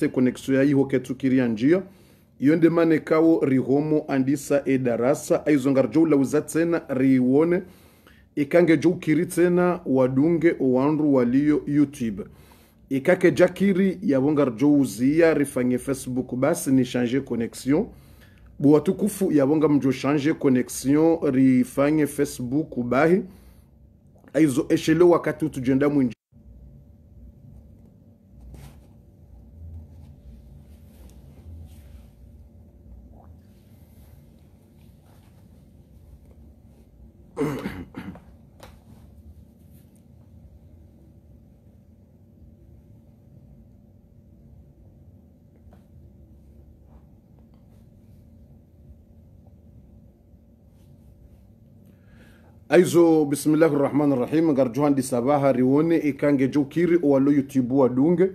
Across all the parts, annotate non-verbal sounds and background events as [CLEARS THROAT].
te connexion ya iho kiria njia iyo ndemane kawo rihomo andisa edarasa aizongar joulauza tsena riwone ikange joukiri tsena wadunge wandu walio youtube ikake jakiri jo uzia rifanye facebook basi ni change connexion buwatukufu yavonga mjo change connexion rifanye facebook bahi aizo eshele wakati tujenda mwinji aizo bisimillahi rrahmani rrahim ngar sabaha riwone ikange jokiri owalo youtube wa dunge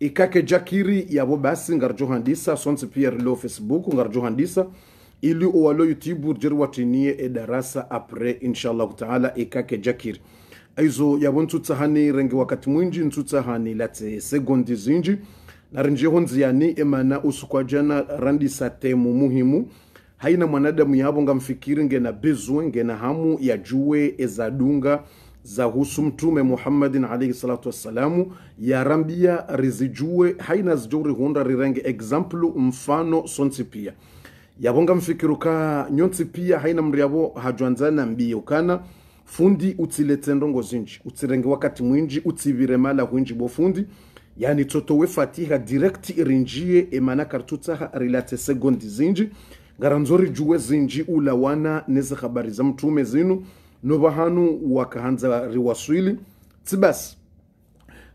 ikake jakiri yabo basi ngar johandisa sonse pia rilo facebook ngar johandisa ili owalo youtube jeri watinie edarasa apre inshallahu taala ikake jakiri aizo yabo ntsutsa hani renge wakati mwinji ntsutsa hani late segondi zinji narinjeho nziyani emana usukwa jana randisa temu muhimu haina mwanadamu yavo ngamfikiri ngena bezwe ngena hamu ya yajue ezadunga za husu mtume muhammadin alaihi salatu wassalamu yarambia rizijue haina zijuri hunda rirenge example mfano sonsi pia yavo mfikiru ka nyonsi pia haina mri yavo hajwanzana mbiye ukana fundi utsilete ndongo zinji utsirenge wakati mwinji utsivire mala hwinji fundi yani totowe fatiha direct irinjie emana kartutsaha rilate segondi zinji ngaranzori juwe zinji ulawana nezi habari za mtume zinu no wakahanza riwaswili tsibasi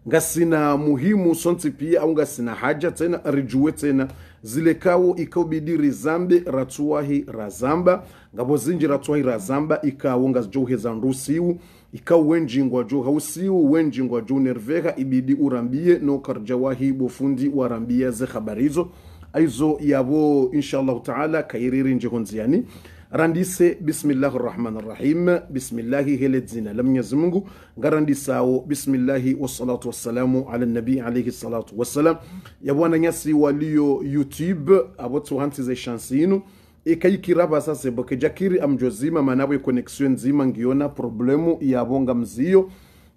ngasina muhimu sonsi pia au ngasina haja tena rijuwe tena zile kawo ikaubidi rizambe ratuwahi razamba ngavo zinji ratuwahi razamba ikawo ngazijouhe za ndusiu ikawu wenjingwa juu hausiu wenjingwa juu nerveha ibidi urambie no karjawahi bofundi warambia ze habari hizo aizo yabo inshallah taala kairiri njeko nziani randise bismillahi rrahmani rahim bismillahi hele dzina la mwenyezi mungu ngarandisawo bismillahi wassalatu wassalamu ala nabii alaihi salatu wassalam yabwana nyasi waliyo youtube abo tuhantize shansi inu ikayikiraba sase bokejakiri amjozima manabo ikonexio nzima ngiona problemu yabonga mziyo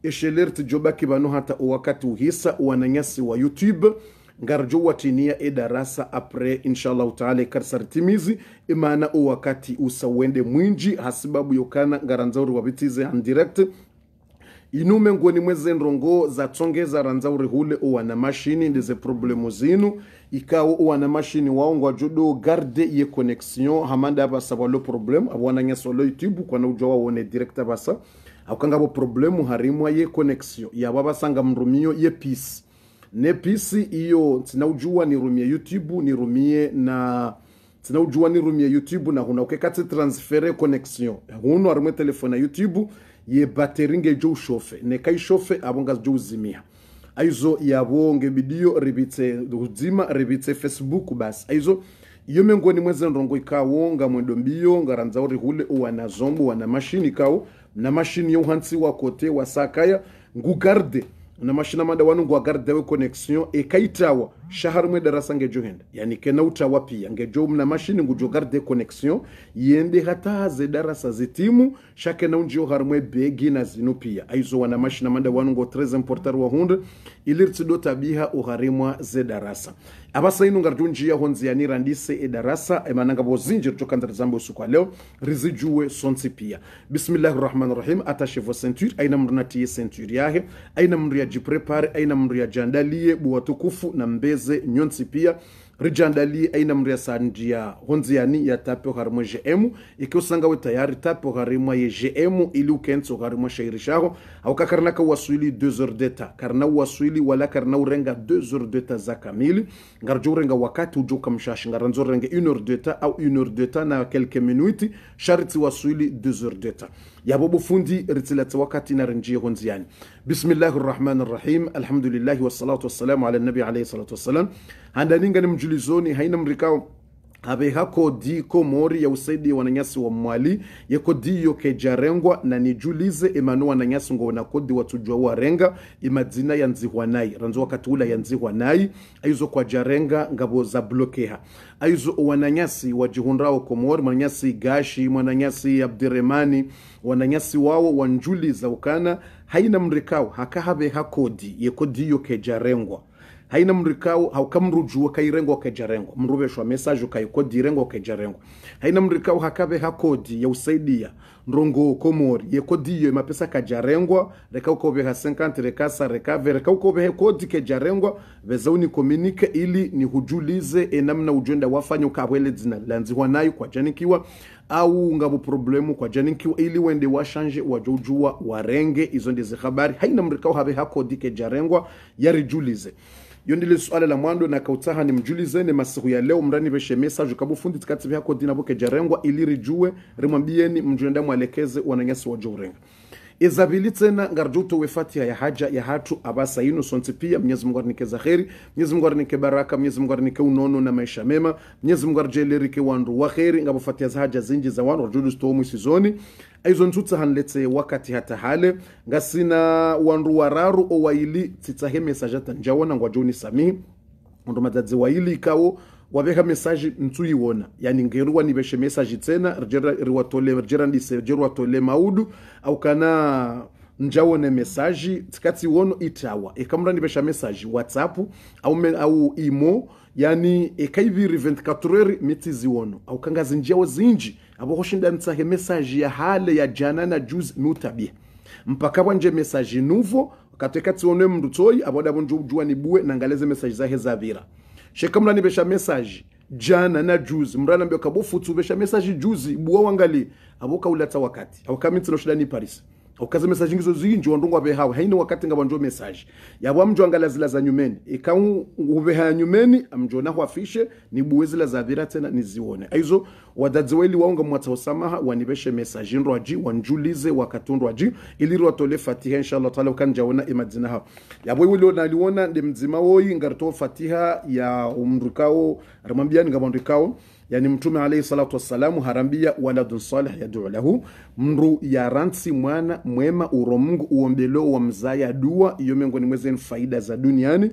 eshelert jobaki bano hata wakati uhisa wananyasi wa youtube garjo watiniya e darasa apre inshallah taala ikarsartimizi e imana e o wakati usawende mwinji hasibabu yokana ngaranzauri wabitize and direct inume mengoni mweze nrongo za tonge za ranzauri hule uwana mashini ndize problemu zinu ikawo uwana mashini waongwa judo garde ye connexion hamanda abasa walo problem awananyasa walo youtube kwa na ujwa wawone direct abasa po problemu harimwa ye connexion yabo abasanga mrumiyo ye peace nepisi iyo tsinaujua nirumie youtube nirumie na tsinaujua nirumie youtube na huna ukekatsi transfere connection huno arimwe telefone ya youtube yebateri ngejo ushofe nekaishofe abonga jo uzimia aizo yabo ngebidiyo ribitse uzima ribitse facebook bas aizo iyo miongoni mweze ndongo ikawo nga mwendo mbiyo ngaranza uri hule wana zombo wana mashini kawo na mashini yo hansi wa kote wakote wasakaya ngugarde namashina madawanungu agaridha weconexion ekaitawa shaharumwe darasa ngejo henda yani kena utawa pia ngejo mna mashini ngujo garde connection yende hataze darasa zitimu shake na unjio harumwe begi na zinupia aizo wana mashina manda wanu ngo 13 importar wa hund ilirtido tabiha uharimwa ze darasa abasa inu ngarjo njia honzi ya nirandise e darasa emananga bo zinjir chokandra zambe usiku leo rizijue sonsi pia bismillahir rahmanir rahim attache vos ceintures aina mndu natie ceinture yahe aina mndu ya jiprepare aina mndu ya jandalie buwatukufu na mbe eze nyonsi pia rijandali aina mri yasanjia honziani yatape okharimwa ejm ike osangawe tayari tape ye yejm ili ukentsa okharimwa shairi shaho karna ka kawaswili 2 heures deta karna uwaswili wala karna urenga 2 heures deta za kamili ngarjo urenga wakati ujo ukamshashi ngaranzo urenga 1 deta au 1 deta na quelques minuti sharitsi waswili 2 heures deta يابوبو فوندي رتلات وكاتينا رنجي هونزيان بسم الله الرحمن الرحيم الحمد لله والصلاة والسلام على النبي عليه الصلاة والسلام هندنين غنم جلزوني هينم ركاو habehako kodi komori ya usaidi wananyasi wa mwali ya kodi yo kejarengwa na nijulize emano wananyasi ngo na kodi wanakodi wa renga imadzina ya nzihwa nai ranzo wakati ula ya nzihwa nai ayuzo kwa jarenga ngabo za blokeha aizo wananyasi wajihundrao komori mwananyasi gashi mwananyasi abdiremani wananyasi wao za ukana haina mrikao kodi ya kodi yo kejarengwa haina mrikau haukamrujua kairengo kajarengo mruveshwa message ukaikodi irengo kajarengo haina mrikau hakave hakodi ya usaidia ndongo komori yekodiyo mapesa kajarengo reka ha 50 reka sa reka ve reka ukovehe kodi kajarengo veza uni unikomunike ili ni nihujulize enamna ujenda wafanya ukawele dzina lanzihwa nayo janikiwa au ngabo problemu kwa janikiwa ili wende washanje wajojua warenge izo ndizi habari haina mrikau have hakodi kejarengwa yarijulize iyo ndile swala la mwando na kautaha mjulizene masiku ya leo mrani veshe message kabufundi tikati vyako dina vokeja jarengwa ili rijue rimwambieni mjuenda alekeze wananyasi wajo urenga izabili tena ngarjuto wefati ya haja ya hatu abasa inu sonti pia mnyezi mungu arnike zakhiri mnyezi mungu arnike baraka mnyezi mungu arnike unono na maisha mema mnyezi mungu arjelirike wandu wakhiri kheri ngabofatia ya haja zinji za wandu rajulustomu isizoni aizo nzutsa hanletse wakati hata hale ngasina wandu wararu o owaili tsitsahe mesaje tanjawona ngwajoni samihi ndo madzadzi waili ikawo waveka message ntuyiwona yani ngeruwa nibeshe mesaji tena rjera riwatole rjera ndise rjera watole maudu au kana njawone mesaji tikati wono itawa ikamra nibesha mesaji whatsapp au me, au imo yani ekaiviri 24 eri miti ziwono au kanga zinjiawo zinji abo hoshinda nitsahe message ya hale ya jana na juzi nutabia mpaka wanje mesaji nuvo kateka tsione mndu tsoi aboda bue na ngaleze mesaji zahe zavira nibesha mesaji jana na juzi mrana mbio kabofutsu vesha mesaji juzi buwa wangali abo ulata wakati ni paris okaza mesaji ngizo zinjo ndongwa behawe haini wakati nga ngaba mesaji ya wa amjo angala zila za nyumeni ikau ubeha nyumeni na huafishe ni buwe zila za dhira tena nizione aizo wadadziweli waunga mwata usamaha wanibeshe mesaji ndo aji wanjulize wakatundo aji ili rotole fatiha inshallah taala ukanja wona imadzina ha yabo wilo ni mzima woi ngarto fatiha ya umrukao ramambia ngaba ndikao yani mtume alaihi salatu wassalamu harambia waladun salih yaduu lahu mru ya yaransi mwana mwema uro mungu uombeleo wa mzaya dua iyo miongoni mweze ni faida za duniani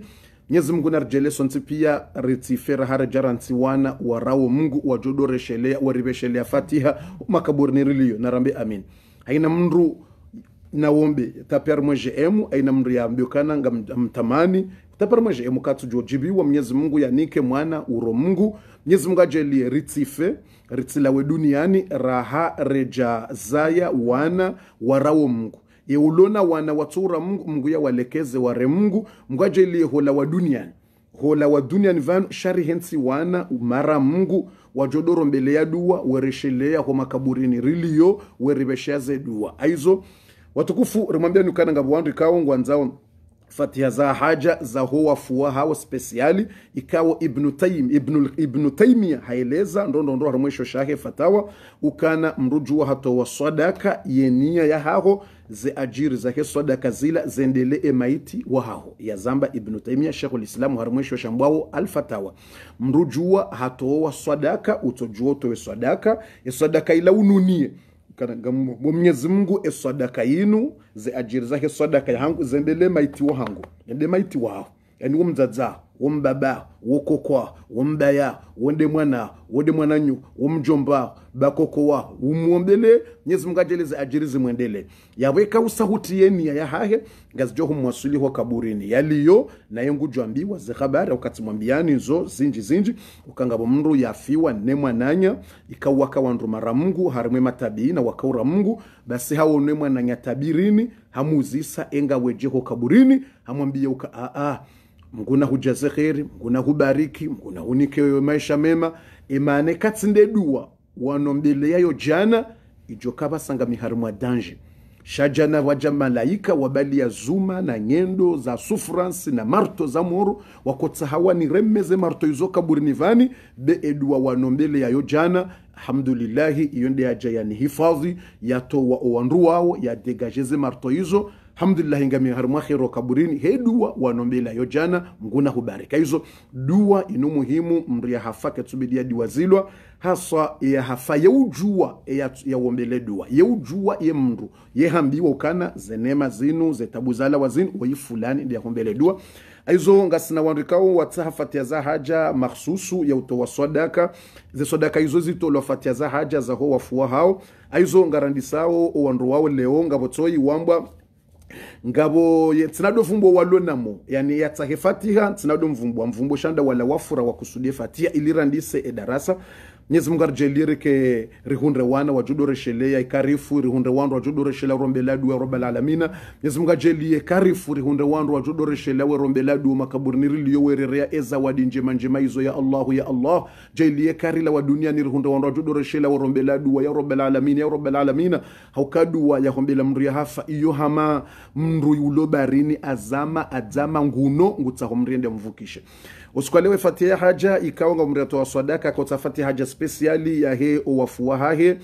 nyezi mungu narjelesonsi pia ritifera harajaransi wana warawo mungu wajodoreshelea wariveshelea fatiha makaburi niriliyo narambe amin haina mndu nawombe tapyar mweje emu aina mndu yaambiukana nga mtamani tapyar mweje emu katujojibiwa mnyezi mungu yanike mwana uro mungu Mwenyezi Mungu ajalie ritsife ritsilawe duniani raha reja zaya wana warao Mungu yeulona wana watsura Mungu Mungu ya walekeze ware Mungu Mungu ajalie hola wa duniani hola wa duniani vanu shari hensi wana umara Mungu wajodoro mbele ya dua wereshelea kwa makaburini riliyo weribeshaze dua aizo watukufu rimwambia nukana ngabo wandu ngwanzao fatiha za haja za huwa fua hao spesiali ikawa ibnu taim ibnu, ibnu taimia haeleza ndondondo hari mwisho shahe fatawa ukana mrujua hatowa sadaka yenia ya haho ze ajiri zahe sadaka zila zendele emaiti wa haho wahaho yazamba ibnu taimia shekhu lislamu hari mwisho shambwao alfatawa mrujua hatowa sadaka utojua utowe sadaka ya e sadaka ila ununie kana gamu mwenyezi mungu esadaka yinu ze ajiri zake sadaka yahangu zendele maiti wahangu ende maiti waho yani wo mzadzaho wombaba wokokwa wombaya wonde mwana wonde mwananyu womjomba bakokoa umwombele nyezi mungu ajeleze ajirizi mwendele yaweka usahuti yenia ya hahe ngazijo humwasuliho kaburini yaliyo naye ngujwambiwa zihabari wakati mwambiani zo zinji zinji ukangabo mndu yafiwa ne mwananya ikawaka wandu mara mungu harimwe matabii na wakaura mungu basi hawo ne mwananya tabirini hamuzisa enga wejeho kaburini hamwambie uka aa Mungu na hujaze kheri, Mungu na hubariki, Mungu na hunike maisha mema emane katsinde dua wanomdeleyayo jana ijo kavasanga mihari mwa danje shajana waja malaika wabali ya zuma na nyendo za sufransi na marto za moro wakotsa ni remeze marto izo kaburini vani be edua wanombele yayo jana alhamdulillahi iyo nde yaja yanihifadhi yatowa owandu wawo yadegajeze marto izo hamdulillahi ngamia harmakhiro kaburini he dua wanombela yo jana nguna hubarika hizo dua ino muhimu mndu yahafa ketsubidia diwazilwa haswa ya ya hafa ujua ya, ya wombele dua ya yeujua ye mndu yehambiwa ukana zenema zinu zetabuzala wazinu wayi fulani ndiyahombele dua aizo ngasina wandikao wanrikawo watsahafatia za haja makhsusu ya utowa swadaka ze swadaka izo zitolwa fatia za haja za zaho wafua hao aizo ngarandisawo owandu wao leo ngavotsoi wambwa ngabo tsinado vumbwa walonamo yani yatsahe fatiha tsinado mvumbwa mvumbo shanda wala wafura wakusudie fatiha ilirandise edarasa nyezi mungu arijelire ke rihunre wana wajudore sheleya ikarifu rihunre wandu wajudore urombeladu rombeladu ya robbal alamina nyezi mungu ajelie karifu rihunre wandu wajudore sheleya we rombeladu makaburini riliyo wererea ezawadi njema njema izo ya allahu ya allah jelie karila wa dunia ni rihunre wandu wajudore sheleya we rombeladu ya robbal alamina ya robbal alamina haukaduwa ya hombela mndu ya hafa iyo hama mndu ulo azama azama nguno ngutsaho mriende mvukishe usikwalewe fatiha haja ikaonga mratoa sadaka kota fatiha haja spesiali ya yahe owafua hahe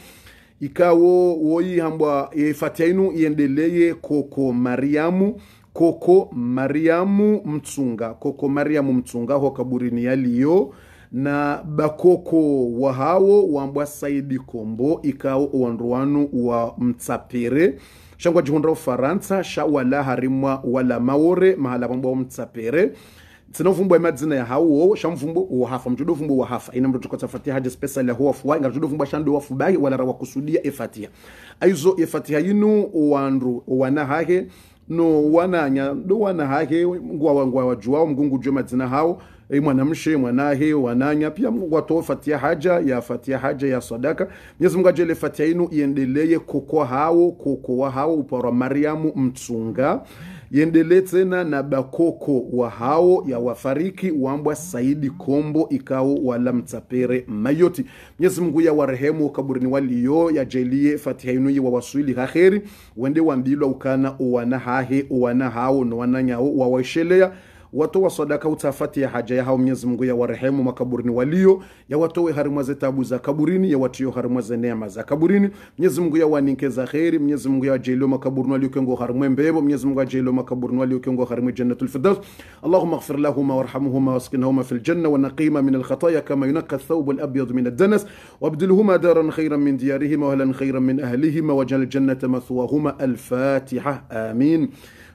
ikawo woyi hambwa e fatiha inu iendeleye koko mariamu koko mariamu mtsunga koko mariamu mtsunga ho kaburini yaliyo na bakoko wahawo wambwa saidi kombo ikawo owanruanu wa mtsapere shangwa jihundra ufaransa shawala harimwa wala mawore mahala wa mtsapere tsino vumbo ya madzina ya hau hauwo wa hafa mtudo vumbo wa hafa ina mtoto kwa fatiha haja spesa ya huwa fuwa ngathudo vumbo shando wa bai wala rawa kusudia efatiha aizo efatiha yinu uwandu wana hake no wananya do wana hake ngwa wangwa wajua mgungu jwe madzina hao mwanamshe mwanahe wananya pia mungu atoe fatia haja ya fatia haja ya sadaka mwenyezi mungu ajele fatia inu iendelee kokoa hao kokoa hao uparwa mariamu mtsunga Yendelee tena na bakoko wa hao ya wafariki wambwa Saidi Kombo ikao wala mtapere mayoti. mnyezi Mungu ya warehemu kaburini waliyo yajelie fatiha inuyi wa waswili haheri wende wambilwa ukana uwana hahe uwana hao nowananyao wawashelea watu wa sadaka utafati ya haja ya hao mnyezi mungu ya warehemu makaburini walio ya watu wa watowe za tabu za kaburini ya watu wa watiyo za neema za kaburini mnyezi mungu ya wanike za khairi mnyezi mungu ya jailo makaburini walio waliokiongo harimwe mbebo mnyezi mungu ya jailo makaburini walio waliokiongo harimwe jannatul firdaus اللهم اغفر لهما وارحمهما واسكنهما في الجنه ونقيما al الخطايا كما ينقى الثوب الابيض من الدنس وابدلهما دارا خيرا من ديارهما واهلا خيرا من اهلهما واجعل الجنه al fatiha amin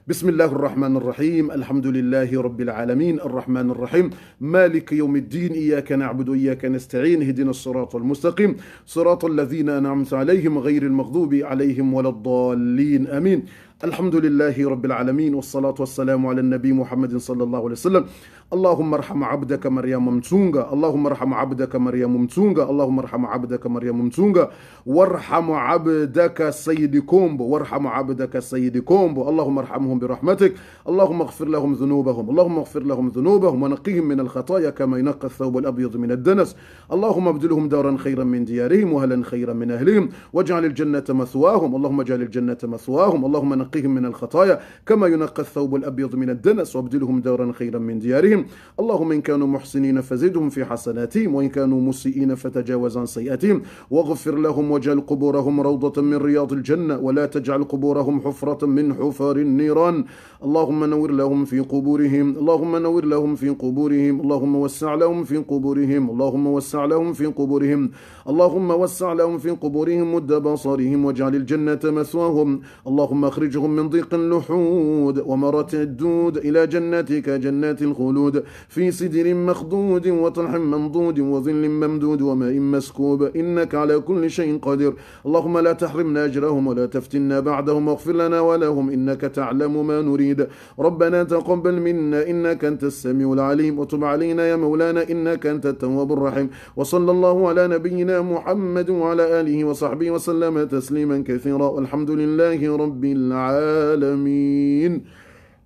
بسم الله الرحمن الرحيم الحمد لله رب العالمين الرحمن الرحيم مالك يوم الدين إياك نعبد وإياك نستعين اهدنا الصراط المستقيم صراط الذين أنعمت عليهم غير المغضوب عليهم ولا الضالين آمين الحمد لله رب العالمين والصلاة والسلام على النبي محمد صلى الله عليه وسلم اللهم ارحم عبدك مريم متسونغا اللهم ارحم عبدك مريم متسونغا اللهم ارحم عبدك مريم متسونغا وارحم عبدك سيد كومبو وارحم عبدك سيد كومبو اللهم ارحمهم برحمتك اللهم اغفر لهم ذنوبهم اللهم اغفر لهم ذنوبهم ونقهم من الخطايا كما ينقى الثوب الابيض من الدنس اللهم ابدلهم دارا خيرا من ديارهم واهلا خيرا من اهلهم واجعل الجنه مثواهم اللهم اجعل الجنه مثواهم اللهم نقهم من الخطايا كما ينقى الثوب الابيض من الدنس وابدلهم دارا خيرا من ديارهم أنفسهم اللهم إن كانوا محسنين فزدهم في حسناتهم وإن كانوا مسيئين فتجاوز عن سيئاتهم واغفر لهم واجعل قبورهم روضة من رياض الجنة ولا تجعل قبورهم حفرة من حفر النيران اللهم نور لهم في قبورهم اللهم نور لهم في قبورهم اللهم وسع لهم في قبورهم اللهم وسع لهم في قبورهم اللهم وسع لهم في قبورهم مد بصرهم واجعل الجنة مثواهم اللهم اخرجهم من ضيق اللحود ومرت الدود إلى جنتك جنات الخلود مسدود في سدر مخضود وطلح منضود وظل ممدود وماء مسكوب إنك على كل شيء قدير اللهم لا تحرمنا أجرهم ولا تفتنا بعدهم واغفر لنا ولهم إنك تعلم ما نريد ربنا تقبل منا إنك أنت السميع العليم وتب علينا يا مولانا إنك أنت التواب الرحيم وصلى الله على نبينا محمد وعلى آله وصحبه وسلم تسليما كثيرا والحمد لله رب العالمين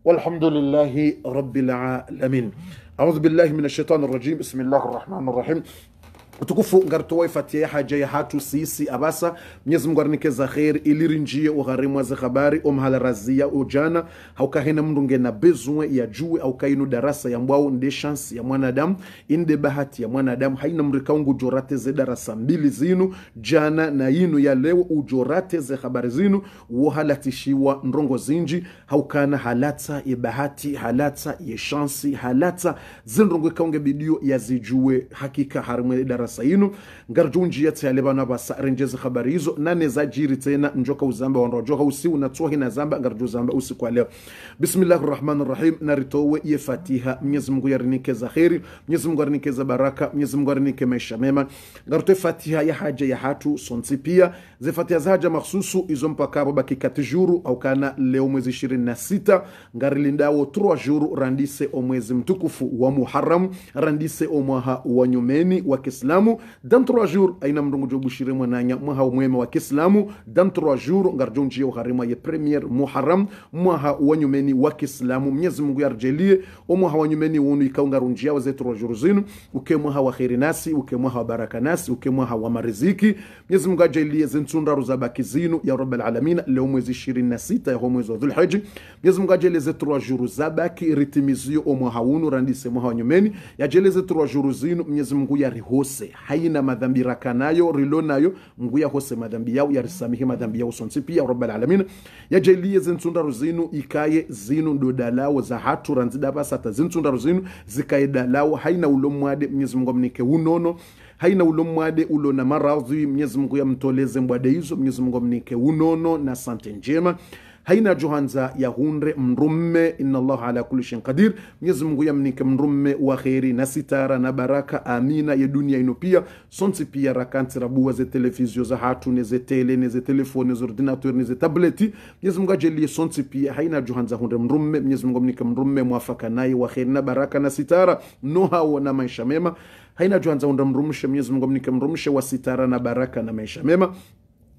والحمد لله رب العالمين أعوذ بالله من الشيطان الرجيم بسم الله الرحمن الرحيم utukufu ngaruto ifatiye haja ya hatu sisi abasa mwenyezi mungu arinikeza kheri ilirinjie ugharimwa ze habari omhala razia ujana haukahena mndu ngena bezwe ya juwe kainu darasa ya mbwau nde shansi ya mwanadamu inde bahati ya mwanadamu haina mrika ungu jorate ze darasa mbili zinu jana na inu ya leo ujorate ze habari zinu wohalatishiwa ndrongo zinji haukana halata ya bahati halata ya shansi halata zindrongo ikaunge bidio yazijue hakika harimu ya darasa sasa ino ngarjo ya tsale bana basa renjeza khabari hizo nane za jiri tena njoka uzamba wanrojoka usi unatuhi na zamba ngarjo usi kwa leo bismillahir rahmanir rahim naritowe ye fatiha mwenyezi Mungu yarinike kheri mwenyezi Mungu za baraka mwenyezi Mungu rinike maisha mema ngarto fatiha ya haja ya hatu sonsi pia ze fatiha za haja maksusu izo mpaka baki katijuru au kana leo mwezi 26 ngarilindawo 3 juru randise o mwezi mtukufu wa muharam randise o mwaha wa nyumeni wa Kiislamu kiislamu dans trois jours ayna mdungu jobu shiremwa nanya mwaha mwema wa kiislamu dans trois jours ngarjo njiya uharima ye premier muharam mwaha wanyumeni wa kiislamu mnyezi mungu yarjelie omwaha wanyumeni wunu ikaungaro njia waze trois jours zinu uke mwaha wa kheri nasi uke mwaha wa baraka nasi uke mwaha wa mariziki mnyezi mungu ajalie zintsundaro za baki zinu ya rabbal alamin leo mwezi 26 yaho mwezi wa dhulhiji mnyezi mungu ajelie ze trois jours za baki ritimizio omwaha wunu randise mwaha wanyumeni yajeleze trois jours zinu mnyezi mungu yarihose haina madhambi rakanayo rilo nayo nguya hose madhambi yao yarisamihe madhambi yao sonsi pia rabbal alamin yajailiye zintsundaro zinu ikaye zinu hatu zahatura nzidavasata zintsundaro zinu dalao haina ulomwade mwenyezi mungu amnike unono haina ulomwade ulo na maradhi mwenyezi mungu yamtoleze mbwade hizo mwenyezi mungu amnike unono na sante njema haina johanza yahunre mrumme inna allaha ala kulli shay'in qadir mwenyezi mungu yamnike mrumme wa kheri na sitara na baraka amina ya dunia ino pia sonsi pia rakanti rabua ze televizio za hatu ne ze tele ne ze telefone ne neze ordinateur ze tableti mwenyezi mungu ajelie sonsi pia haina johanza hunre mrumme mwenyezi mungu amnike mrumme mwafaka naye wa kheri na baraka na sitara nohao na maisha mema haina juanza undamrumshe mrumshe mwenyezi mungu amnike mrumshe wa sitara na baraka na maisha mema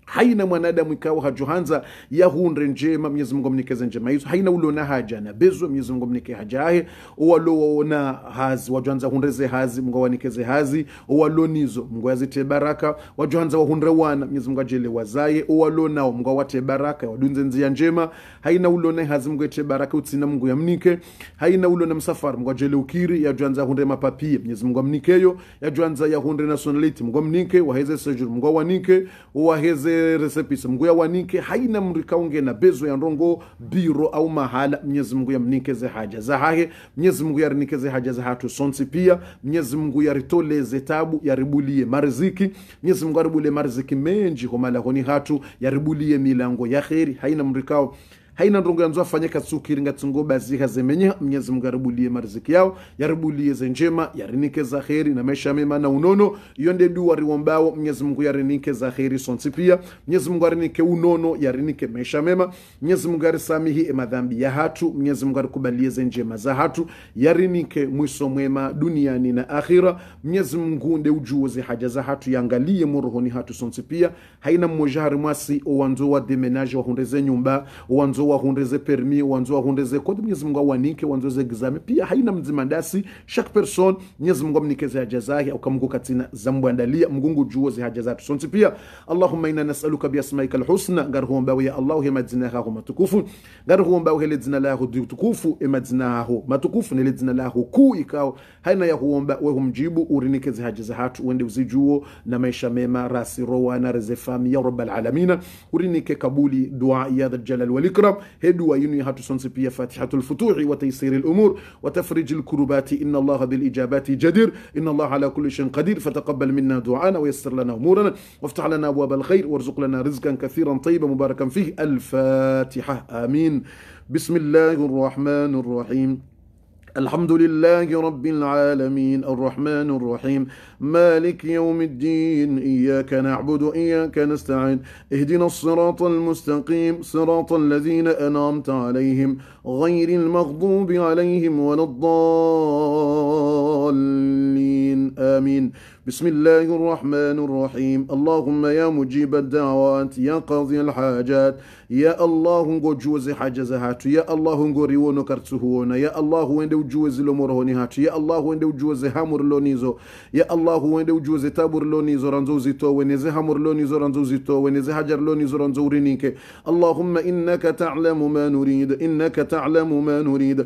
haina mwanadamu ikawa hajuhanza yahunre njema mwenyezi mungu amnikeze njema hizo haina uliona haja nabezwe mwenyezi mungu amnike haja ahe owalowaona hazi wajuhanza hunreze hazi mungu awanikeze hazi owalonizo mungu azite baraka wajuhanza wahunre wana mwenyezi mungu ajele wazaye owalonao mungu awate baraka wadunze nzia njema haina ulona hazi mungu ete baraka utsina mungu yamnike haina ulona msafari mungu ajele ukiri yajuhanza hunre mapapie mwenyezi mungu amnikeyo yajuhanza yahunre nasonaliti mungu amnike waheze sejuru mungu awanike waheze resepisi mngu yawanike haina mrikaunge na bezo ya ndongo biro au mahala mnyezi mngu yamnikeze haja zahahe mnyezi mungu yarinikeze haja za hatu sonsi pia mnyezi mungu yaritoleze tabu yaribulie mariziki mnyezi mungu aribulie mariziki menji homalahoni hatu yaribulie milango ya kheri haina mrikao haina ndongo yanzo afanye katsukiri tsingoba zikazemenya mwenyezi mungu yaribulie mariziki yao yaribulie zenjema yarinike za kheri na maisha mema na unono iyo nde dua riwombao mnyezi mungu yarinike za kheri sonsi pia mnyezi mungu arinike unono yarinike maisha mema mwenyezi mungu yarisamihi emadhambi ya hatu mnyezi mungu arikubalie zenjema za hatu yarinike mwiso mwema duniani na akhira mnyezi mungu nde ujuoze haja za hatu yangalie murohoni hatu sonsi pia haina mmoja harimwasi owanzo wa demenaje wa hundeze nyumba owanzo wanzo wahundeze permi wanzo wahundeze kodi mwenyezi mungu awanike wanzoze exame pia haina mdzimandasi shak person mwenyezi mungu amnikeze haja zake aukamungu katina zambwandalia mgungu juo zi haja zatu sonti pia allahumma inna nasaluka biasmaika alhusna garhuombawe ya allah allahu emadzina yaho matukufu garhuombawe hele dzina laho tukufu emadzina yaho matukufu nele dzina laho ku ikao haina ya yahuomba wehumjibu urinikeze haja za hatu uende uzijuo na maisha mema rasi rowana rezefami ya rabbal alamina urinike kabuli dua ya dhaljalal walikram الشباب هدوا ينهات سنسبية فاتحة الفتوح وتيسير الأمور وتفرج الكربات إن الله بالإجابات جدير إن الله على كل شيء قدير فتقبل منا دعانا ويسر لنا أمورنا وافتح لنا أبواب الخير وارزق لنا رزقا كثيرا طيبا مباركا فيه الفاتحة آمين بسم الله الرحمن الرحيم الحمد لله رب العالمين الرحمن الرحيم مالك يوم الدين إياك نعبد إياك نستعين اهدنا الصراط المستقيم صراط الذين أنعمت عليهم غير المغضوب عليهم ولا الضالين آمين بسم الله الرحمن الرحيم اللهم يا مجيب الدعوات يا قاضي الحاجات يا الله نغو جوزي حاجزه هاتو يا الله نغو ريوونو كرتسو هونا يا الله وندو جوزي لمرهوني هاتو يا الله وندو جوزي هامور لونيزو يا الله وندو جوزي تابور لونيزو رانزو زيتو ونزي هامور لونيزو رانزو زيتو ونزي هاجر لونيزو رانزو رينينك اللهم إنك تعلم ما نريد إنك تعلم ما نريد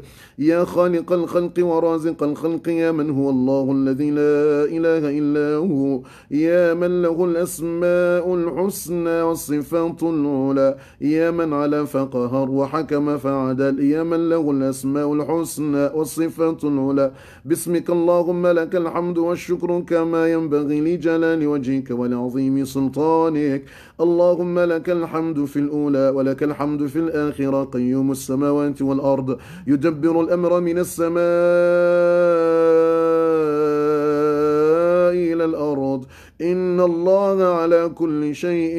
يا خالق الخلق ورازق الخلق يا من هو الله الذي لا إله إلا هو يا من له الأسماء الحسنى والصفات العلى يا ياما على فقهر وحكم فعدل ياما له الأسماء الحسنى والصفات العلى باسمك اللهم لك الحمد والشكر كما ينبغي لجلال وجهك ولعظيم سلطانك اللهم لك الحمد في الأولى ولك الحمد في الآخرة قيوم السماوات والأرض يدبر الأمر من السماء إن الله على كل شيء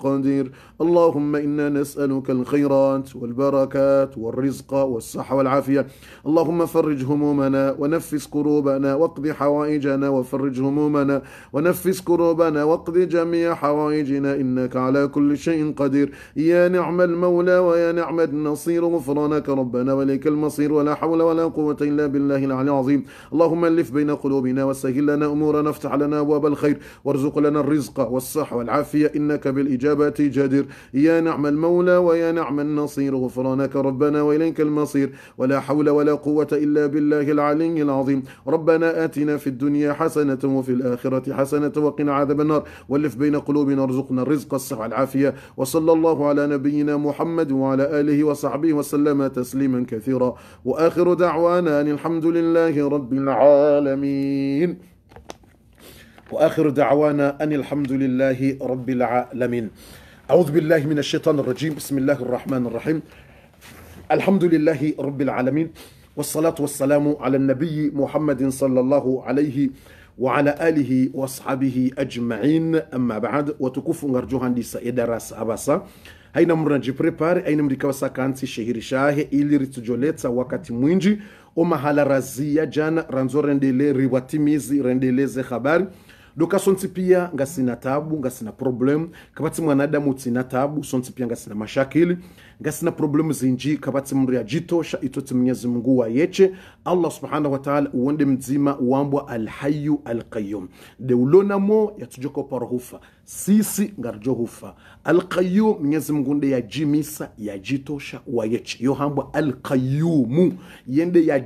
قدير اللهم إنا نسألك الخيرات والبركات والرزق والصحة والعافية اللهم فرج همومنا ونفس كروبنا واقض حوائجنا وفرج همومنا ونفس كروبنا واقض جميع حوائجنا إنك على كل شيء قدير يا نعم المولى ويا نعم النصير غفرانك ربنا وليك المصير ولا حول ولا قوة إلا بالله العلي العظيم اللهم ألف بين قلوبنا وسهل لنا أمورنا افتح لنا أبواب الخير وارزق لنا الرزق والصحة والعافية إنك بالإجابة جدير يا نعم المولى ويا نعم النصير غفرانك ربنا وإليك المصير ولا حول ولا قوة إلا بالله العلي العظيم ربنا آتنا في الدنيا حسنة وفي الآخرة حسنة وقنا عذاب النار والف بين قلوبنا ارزقنا الرزق الصحة والعافية وصلى الله على نبينا محمد وعلى آله وصحبه وسلم تسليما كثيرا وآخر دعوانا أن الحمد لله رب العالمين واخر دعوانا ان الحمد لله رب العالمين اعوذ بالله من الشيطان الرجيم بسم الله الرحمن الرحيم الحمد لله رب العالمين والصلاه والسلام على النبي محمد صلى الله عليه وعلى آله وصحبه أجمعين أما بعد وتكوف ngarjo handisa edaras abasa haina mnajiprebare aina mrikawasa kansi shehirishahe ili ritujoleta wakati mwinji رازيا جان jana ranzo رواتيميزي riwatimizi زي habari doka sonse pia ngasina tabu ngasina problem kapati mwanadamu tina tabu sonti pia ngasina mashakili ngasina problem zinji kapati mri ajitosha itoti mnyezi mungu wa yeche allah subhanahu wa taala uwende mzima wambwa alhayu alqayum deulonamo yatujoka parohufa sisi ngarjo hufa alqayyum mnyezi mungu ya ya jimisa nde wa yeche yo hambwa alqayumu yende ya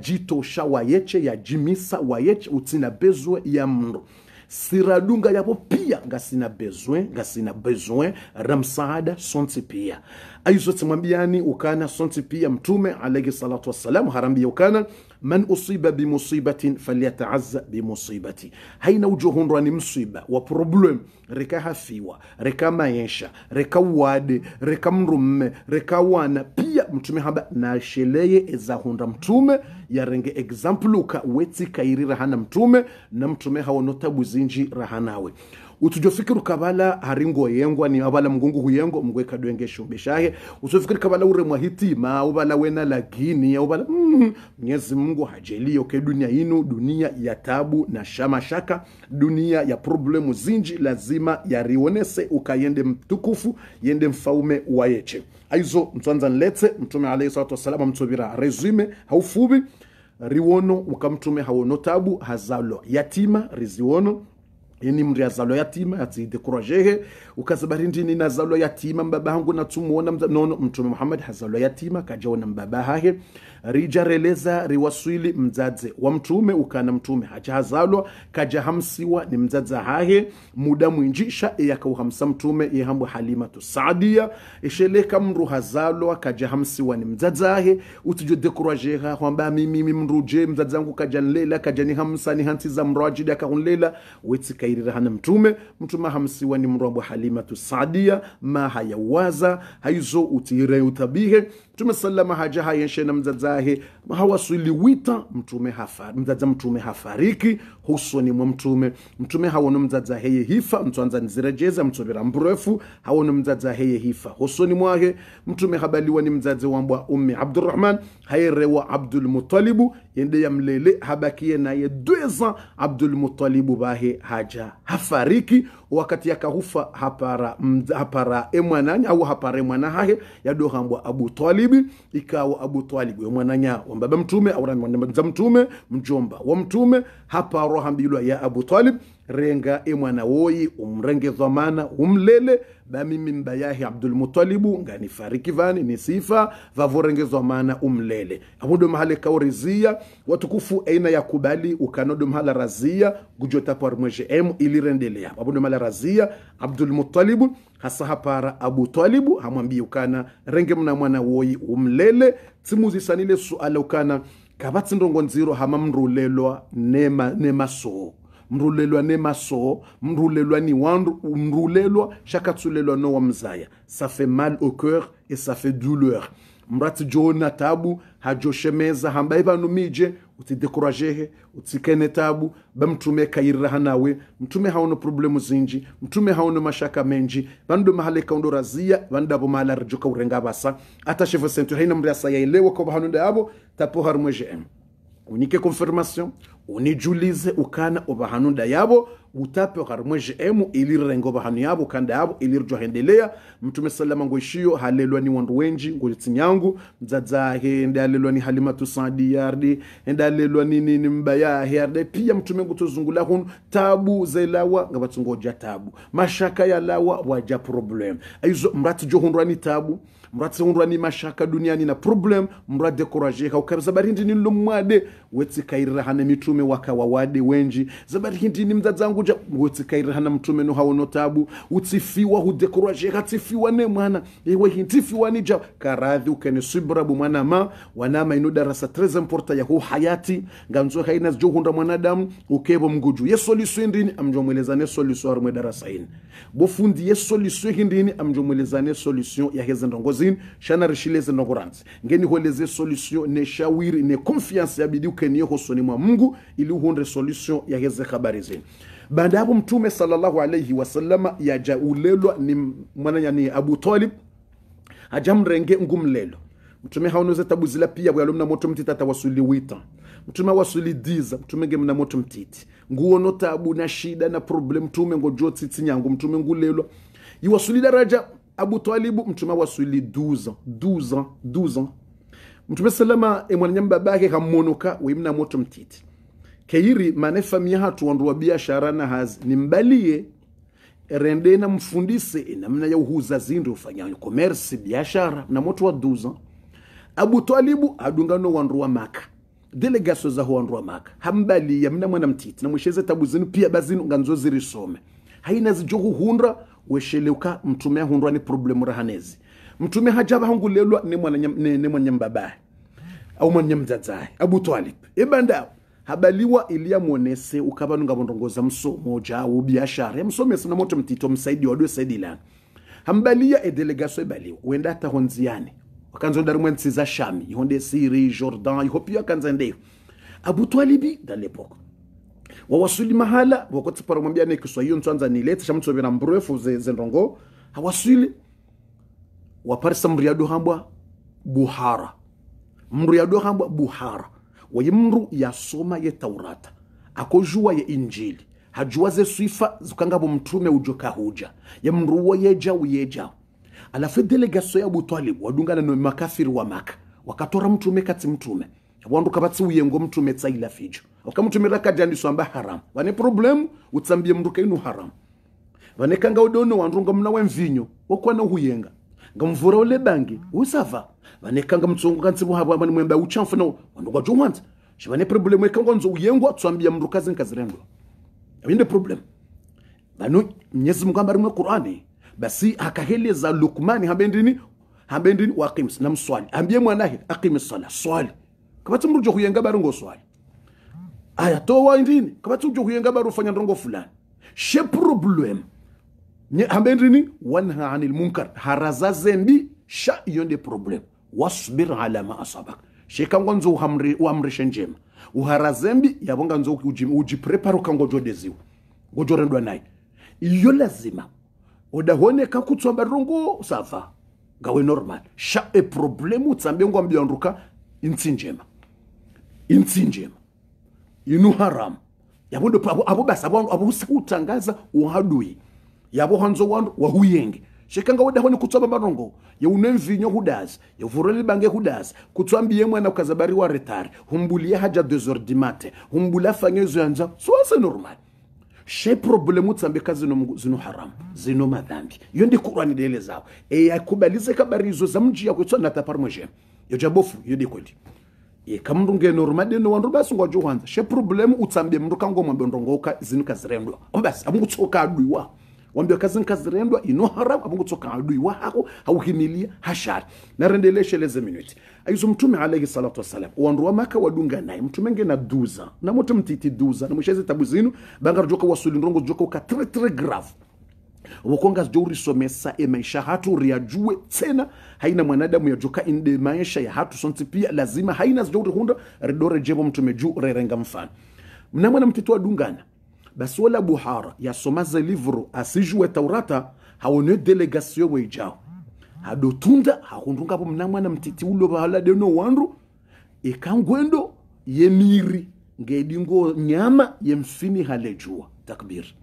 wa yeche ya jimisa wa yeche utina bezwe ya mru siradunga yapo pia ngasina besoin ngasina besoin ra msaada sonti pia aizo timwambiani ukana sonti pia mtume alaihi salatu wassalam harambia ukana man usiba bimusibatin falyataazza bimusibati, haina ujohundwa ni msiba wa problem reka hafiwa reka maisha reka wade reka mrumme reka wana pia mtume haba nasheleye ezahunda mtume yarenge example uka weti kairi rahana mtume na mtume hawonotabuzinji rahanawe utujofikira ukabala haringo yengwa ni abala mgungu huyengo mgweka dwengesho beshahe usofikira kabala ure mwahitima ubala wena lakini ubala mm, Mungu hajelio okay, dunia inu dunia ya tabu na shamashaka dunia ya problemu zinji lazima yarionese ukayende mtukufu yende mfaume waeche aizo mtuanza nlete mtume alayhi salatu wassalam mtubira resume haufubi riwono ukamtume hawono tabu hazalo yatima riziwono ini mri azalwa yatima ukasabari ndini na ninazalwa yatima mbabahangu natumuona nono mtume muhammad hazalo yatima kajaona mbabahahe rijareleza riwaswili mdzadze wa mtume ukana mtume hachahazalwa kajahamsiwa ni mdzadza hahe muda mwinjisha yakauhamsa mtume yehambwe halimatu sadia esheleka mru hazalwa kajahamsiwa ni mdzadza hahe utijo dekurajeha kwamba mimimi mruje mdzadza wangu kajanlela kajanihamsa nihansiza mrwajidi akahunlela wetsikairirahana mtume mtume hamsiwa ni mru ambwe halimatu sadia mahayawaza haizo utire utabihe mtume salama haja hayenshe na mdzadzahe hawaswiliwita mtume hafari mdzadza mtume hafariki husoni mwa mtume mtume hawono mdzadza heye hifa mtsanza nzirejeza mtsovera mburefu hawono mdzadza heye hifa husoni mwahe mtume habaliwa ni mdzadze wambwa ummi abdurrahman hayerewa abdulmutalibu yende mlele habakie naye deux ans abdul mutalibu bahe haja hafariki wakati yakahufa hapara hapara emwananya au hapara emwana hahe yadohambwa abu talibi ikawa abu emwananya wambaba mtume au za mtume mjomba wa mtume haparohambilwa ya abu renga emwana woyi umrengezwa mana umlele bami mimba yahi abdulmutalibu nganifariki vani ni sifa vavorengezwa mana umlele avudo mahale kaurizia watukufu aina ya kubali ukanodo mahala razia gujotapar mweje emu ilirendelea avudo mahala razia abdulmutalibu hasa hapara abu talibu hamwambi ukana renge mna mwana woyi umlele timuzisanile suala ukana kavatsi nziro hama mrulelwa nema, nema mrulelwa nemaso mrulelwa ni wandu mrulelwa shakatsulelwa no wa mzaya ça fait mal au cœur et ça fait douleur mrat jona tabu hajoshemeza hambaye bantu mije utidekurajehe utsikene tabu bamtume kayira hanawe mtume haono problemu zinji mtume haono mashaka menji vandu mahale kaundo razia vandu avo mala rijuka urenga vasa atashevo sentur haina mriasa yaelewa kwa de yavo tapo harmwe jm unique confirmation unijulize ukana da yabo utape jemu ili rengo bahanu yabo kanda yabo ili hendelea mtume salama ngoishio halelwa ni wandu wenji ngolitinyangu mdzadzahe endalelwa ni halima halimatu sadiyardi endalelwa ni nini mbayahe yardi pia mtume ngutuzungula hun tabu zelawa ngabatungoja tabu mashaka ya lawa waja problem aizo mratu johundwani tabu ni mashaka duniani na problem mra decourager ka ukabza barindi ni hindi wetse kairira hana mitume wakawa wade wenji zabari hindi ni ja wetse kairira hana mtume no hawono tabu utsifiwa hu hudekoroajeka tsifiwa ne mwana ewe hintifiwa ja karadhi ukene subra bu mwana ma wanama ino darasa très important ya hu hayati nganzo haina hunda mwanadamu ukebo mguju yeso lisu hindini ne solution arumwe darasa ine bofundi yeso lisu hindini amjomwelezane solution ya hezendongo voisine xana rishiles nogoransi ngeni holeze solution ne shawiri ne confiance ya bidii ukeni yoko soni mwa Mungu ili uhunde solution ya heze habari zenu baada hapo mtume sallallahu alayhi wasallama yajaulelwa ni mwananya ni Abu Talib hajamrenge ngumlelo mtume haunuze tabu zila pia bwalo mna moto mtita tawasuli wita mtume wasuli diza mtume nge moto mtiti nguo no tabu na shida na problem mtume ngo jotsi tsinyangu mtume ngulelwa iwasuli daraja Abu Talib mtume wa suli 12 ans 12 ans 12 ans mtume salama e mwana nyamba babake kamonoka wimna moto mtiti keiri mane famia hatu wandu biashara na haz ni nimbalie rende na mfundise namna ya uhuza zindu ufanya commerce biashara na moto wa 12 ans Abu Talib adungano wandu wa Maka delegation za wandu wa Maka hambali ya mna mwana mtiti na mwisheze tabu zinu pia bazinu nganzo zirisome haina zijoku hundra wesheleuka mtume hundwa ni problemu rahanezi mtume hajaba ni ne mwanyambabaye au mwanyamdzadzaye abu talib ibandao habaliwa iliya mwonese ukavanu ngavondongoza msomo jawo biashara yamsomesa namoto mtito msaidi wadwe saidi lana hambalia edelegaso ebaliwa wenda honziani wakanzo ndarimwe nsi za shami yonde siri jordan iho wakanzo ndeyo abu talibi dalepoko wawasuli mahala wakati wakotsi paramwambia ne kiswahiyo ntswanza nilete shamu tuwe na shamutsovera ze zenrongo hawasuli wapari sa mriyadu hambwa buhara mriyadu hambwa buhara mru ya soma ye taurata akojuwa ye injili hajuwa ze swifa bu mtume ujoka huja ye mru wo yeja uyeja alafu delegaso ya butwalib wadungana no makafiri wa maka wakatora mtume kati mtume wandu kabatsi uyengo mtume tsaila fijo wakamtumira kadi yandiswamba haramu vane problemu utsambie mndu kainu haramu vanekanga udone wandu ngamuna wa mvinyo wakwana huyenga ngamvura ule bangi usava kanga mtsongo kantsivu havo vani mwemba uchamfu nawo wandu kwacho uwanza shivane problemu ekanga nzo uyengwa tswambia mndu kazi nkazirendwa avinde problemu vanu mnyezi mungu ambari mwe qurani basi akaheleza lukmani hambendini hambendini waqim na mswali ambie mwanahe aqimi sala swali kapatsi mndu johuyenga bari ngoswali aya towa ndini kabatsi ujo kuyenga bari ufanya ndongo fulani she problem hambe ndini wanha anil munkar haraza zembi sha iyo ndi problem wasbir ala ma asabak she shekangwa nzo uhamrishe njema uhara zembi yavonga nzo ujiprepara ukangojodeziwa ngojorendwa naye iyo lazima udahoneka kutsomba rungu safa gawe normal sha e problem utsambe ngwa mbiyanduka njema intsi inu haram yabundo abo basa abantu abusa kutangaza uhadui yabo hanzo wandu wahuyenge shekanga wada honi kutsoba marongo ya unemvinyo hudazi ya uvuroli bange hudazi kutwambi ye mwana ukazabari wa retari humbulia haja dezor dimate humbula fangezo yanja swase normal she problemu kazi no zino haram zino madhambi iyo ndi kurani dele zawo eyakubalize kabari izo za mji yakwetswa natapari mwejema yo jabofu yo dikweli yeka mndu wandu basi ngwajo she problem utsambe mndu kangomwambia ndongoka zinu kazirendwa oba basi amungutsoka adwiwa wambia kazinka zirendwa ino haram adwiwa hako hauhimilia hashari narendelesheleze minuti aizo mtume alaihi salatu wassalam wandu wa maka wadunga naye mtume ngena duza namote mtiti duza namusheze tabu zinu bangarjoka wasuli ndongo joka uka 33 grave wakonga sija urisomesa emaisha hatu riajue tena haina mwanadamu yajoka inde maisha ya hatu sonti pia lazima haina zjouri urihunda ridore jebo mtume juu rerenga mfano mnamwana wa dungana basi wala buhara ze livro asijue taurata hawone delegasio weijao hadotunda hakundunga po hakundungapo mnamwana mtiti ulo bahala deno wandu ikangwendo yemiri ngedingo nyama yemfini halejua takbiri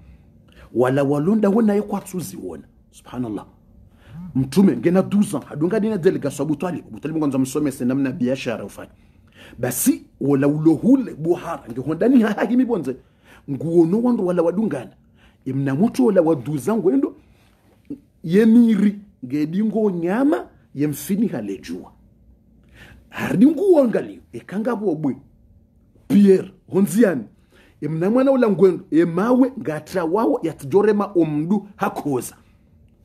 wala walunda wo naye ko atuziwona subhanallah mtume ngena 12 ans adungadina delegation abutalib abutalib ngonza msomese namna biashara ufanye basi wala ulohule buhara ngihondani hahi bonze nguono wandu wala wadungana imna imnamutu wala waduzangu endo yemiri ngo nyama yemfini halejua hardi haringu ekanga bobwe pierre honziani emnamwana ola ngwendo emawe ngatrawawo yatujorema omdu hakuza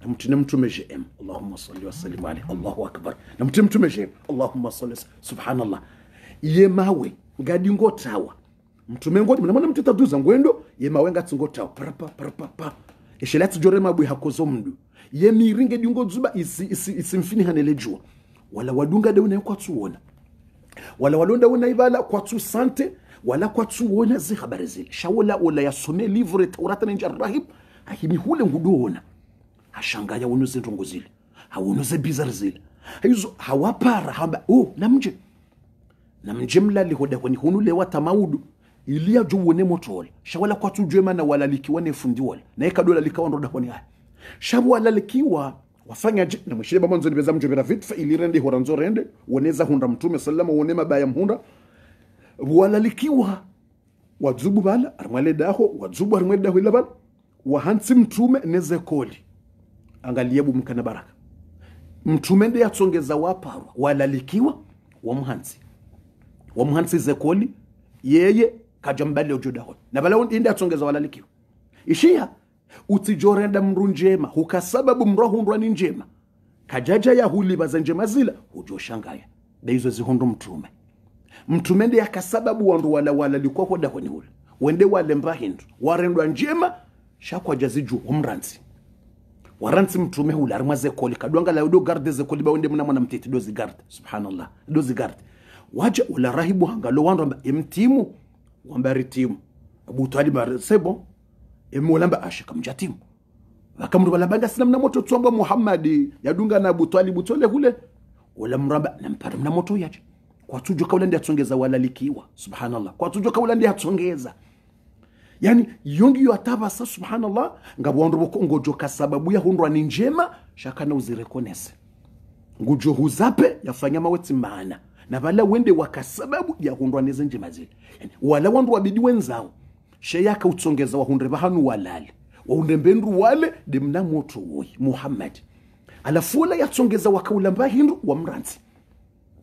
namtine mtume jm allahumma salli wa wasallim alayhi allahu akbar namtine mtume jm allahumma salli subhanallah yemawe ngadingotawa mtume ngodi mnamwana mtu taduza ngwendo yemawe ngatsingotawa parapa parapa pa eshela yatujorema bwe hakuza omdu yemiringe dingodzuba isimfini isi, isi, isi hanelejua wala wadunga deuna kwatsuona wala walonda una ibala kwatsu sante wala kwa zi habari zile shaula shawola yasome livre taurata na injili rahib hule nguduona ashangaya wono zintongo zile hawono bizar zile hizo hawapara hamba oh namje namje mlali hoda kwani hunu hunule watamaudu ilia juwone motole shawala kwatu jwema na wala likiwa ne fundi wala na ikadola likawa ndoda kwani haya shabu wala likiwa wafanya je na mshile baba nzoni beza mjobera vitfa ili rende horanzo rende woneza hunda mtume sallama wone mabaya mhunda walalikiwa wadzubu wadzubu wahansi mtume nezekoli angalia bumka baraka mtume waparwa walalikiwa zekoli yeye kaja mbali na bala walalikiwa utijorenda mru njema hukasababu mrahundwa ni njema kajaja yahulibaza njema zila hujoshangaya daizo zihundu mtume mtumende yakasababu wandu wala wala walalikuwa hoda honi ule wende wale mba hindu warendwa njema shakwa jaziju omranzi waransi mtume hula arimwa zekoli kadwanga la udo garde zekoli wende mna mwana mtete dozi garde subhanallah dozi garde waja ula rahibu hangalo wandu amba emtimu wamba ritimu abu talib sebo emolamba ashika mjatimu akamrubala banga sina mna moto tsomba muhammadi yadunga na abu talib tole hule ula mramba nampara mna moto yaje kwatujwa kaula ndi atsongeza walalikiwa subhanallah kwatujwa kaula ndi atsongeza yani yongiyo atabasa subhanallah ngabwandu bokongojoka sababu ya yahundwa ni njema shakana uzirekonese ngujo huzape yafanya mawetsi maana na bala wende waka sababu ya yahundwa neze njema zile yani, wala wandu wabidi wenzao sheyaka utsongeza wahundre bahanu walale waunde mbendu wale demna moto woyi muhammad alafula yatsongeza wakaulamba hindu wa mranzi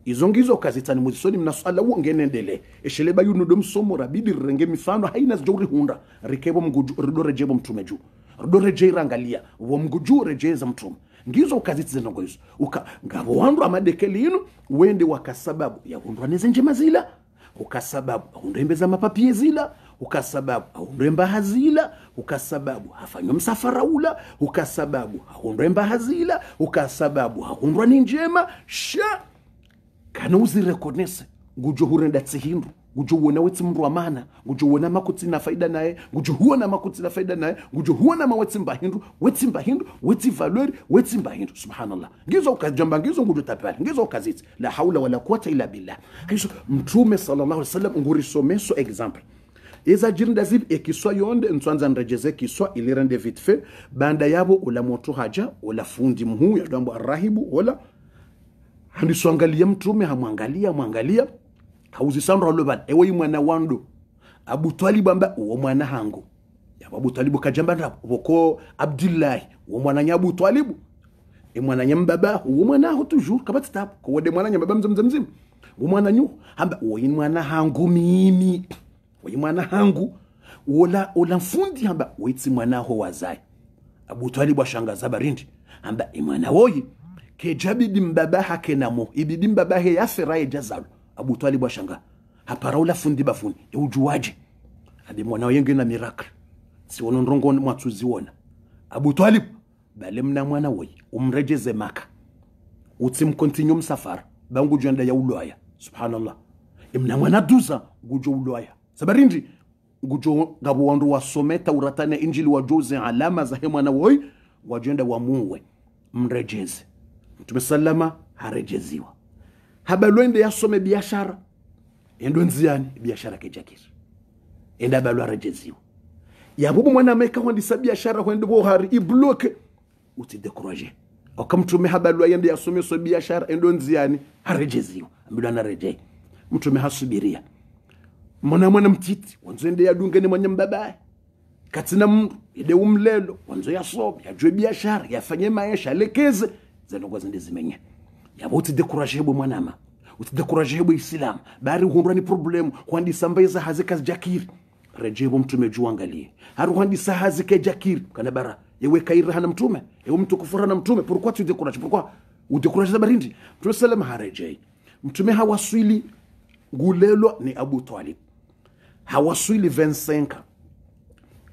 izo ngizo kazitani muzisoni mnaswala wo ngenendele esheleba yuno nudo msomo rabidi renge mifano haina zjauri hunda rikebo mguju rido rejebo mtume juu rido rejeira angalia wo mguju rejeza mtume ngizo kazitani zeno izo uka ngabo wandu wa amadekeli ino wende sababu ya hundu hundwa neze njema zila ukasababu hundu embeza mapapie zila uka sababu hundu emba hazila uka sababu hafanyo msafara ula uka sababu hundu emba hazila uka ukasababu hundu wa ninjema shaa kana uzirekonese ngujo hure hurenda tsihindu ngujo uona wetsi mru wa mana ngujo uona makutsi na faida naye ngujo huona makutsi na faida naye ngujo huona mba hindu mba hindu valeur wetsivalweri mba hindu subhanallah ngizo ukajamba ngizo ngujo tapale ngizo ukazitsi la haula wala quwata illa billah kisho mtume sallallahu alaihi wasallam nguri someso example iza jirinda zibi ekiswa yonde nswanza nrejeze kiswa ilirende vitfe banda yabo ula motu haja ula fundi mhuu yadwambo arrahibu ula handiswangalia mtume hamwangalia mwangalia hauzisandro haloban ewe mwana wando abu abutwalibu amba uwo mwana hango yaba abutwalibu kajamba na boko abdullahi uwo mwana nyabutwalibu imwana nyambaba uwo mwana aho toujours kabati tapo kowode mwana nya nyambaba mzimzimzim uwo mwana nyu hamba uwo mwana hangu mimi uwo mwana hangu ola ola mfundi hamba witsi mwana aho wazai abu abutwalibu ashangaza barindi hamba imwana woyi ke kejabidi mbabaha kenamo ibidi mbabahe yasiraye jazalu abu talib washanga haparaula fundi bafuni eujuwaje adi mwana wenge na miracle si siwono nrongo mwatsuziwona abu talib bale mna mwana woyi umrejeze maka utsimkontinyu msafara bangu jenda ya uloya subhanallah imna e mwana duza gujo uloya sabarindi gujo gabo wandu wasometa uratane injili wajuze alama za hemwana woi wajenda wa wamuwe mrejeze mtume salama harejeziwa haba lwende yasome biashara endwe nziani biashara kejakira enda haba lwarejeziwa yabubu mwana ameka hwandisa biashara hwende hari ibloke uti dekuraje okamtume haba yende lwayende so biashara endwe nziani harejeziwa ambilwa anareje mtume hasubiria mwana mwana mtiti wanzo wanzoende yadungene mwanya mbabaye katina mndu ede umlelo wanzo yasome yajue biashara yafanye maisha alekeze zanogwa zinde zimenya yabo utidekoraje bo mwanama utidekoraje bo islam bari humbra ni problem kwandi sambaiza hazika jakir rejebo mtume haru kwandi sa hazika jakir kana bara yewe kaira hana mtume yewe mtu kufura na mtume pourquoi tu décourages pourquoi u décourages za barindi mtume sallam harejei mtume hawaswili gulelo ni Abu Talib hawaswili 25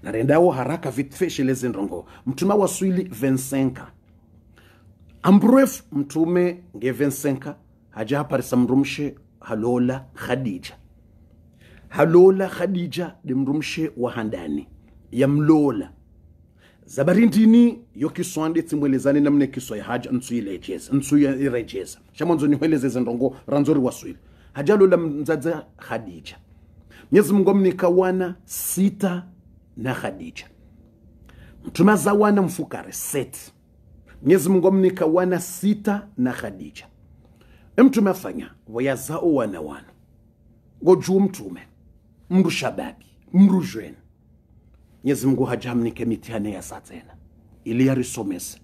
narendawo haraka vitfeshe lezendrongo mtume hawaswili 25 amburefu mtume ngevensenka haja haparisa mrumshe halola khadija halola khadija de mrumshe wa handani zabari zabarindini yo kiswande tsimwelezane namne kiswa ya haja ntsu ilejeza ntsu irejeza shamanzo niwelezeze ndongo ranzori hajalola mzadza khadija mnyezi mungu amnika wana sita na khadija mtume wana mfukare seti Mwenyezi Mungu amnika wana sita na Khadija. Mtume afanya wayazao wana wana ngojuu mtume mru shababi mru jwenu Mwenyezi Mungu hajamnike mitihani ya saa tena ili arisomese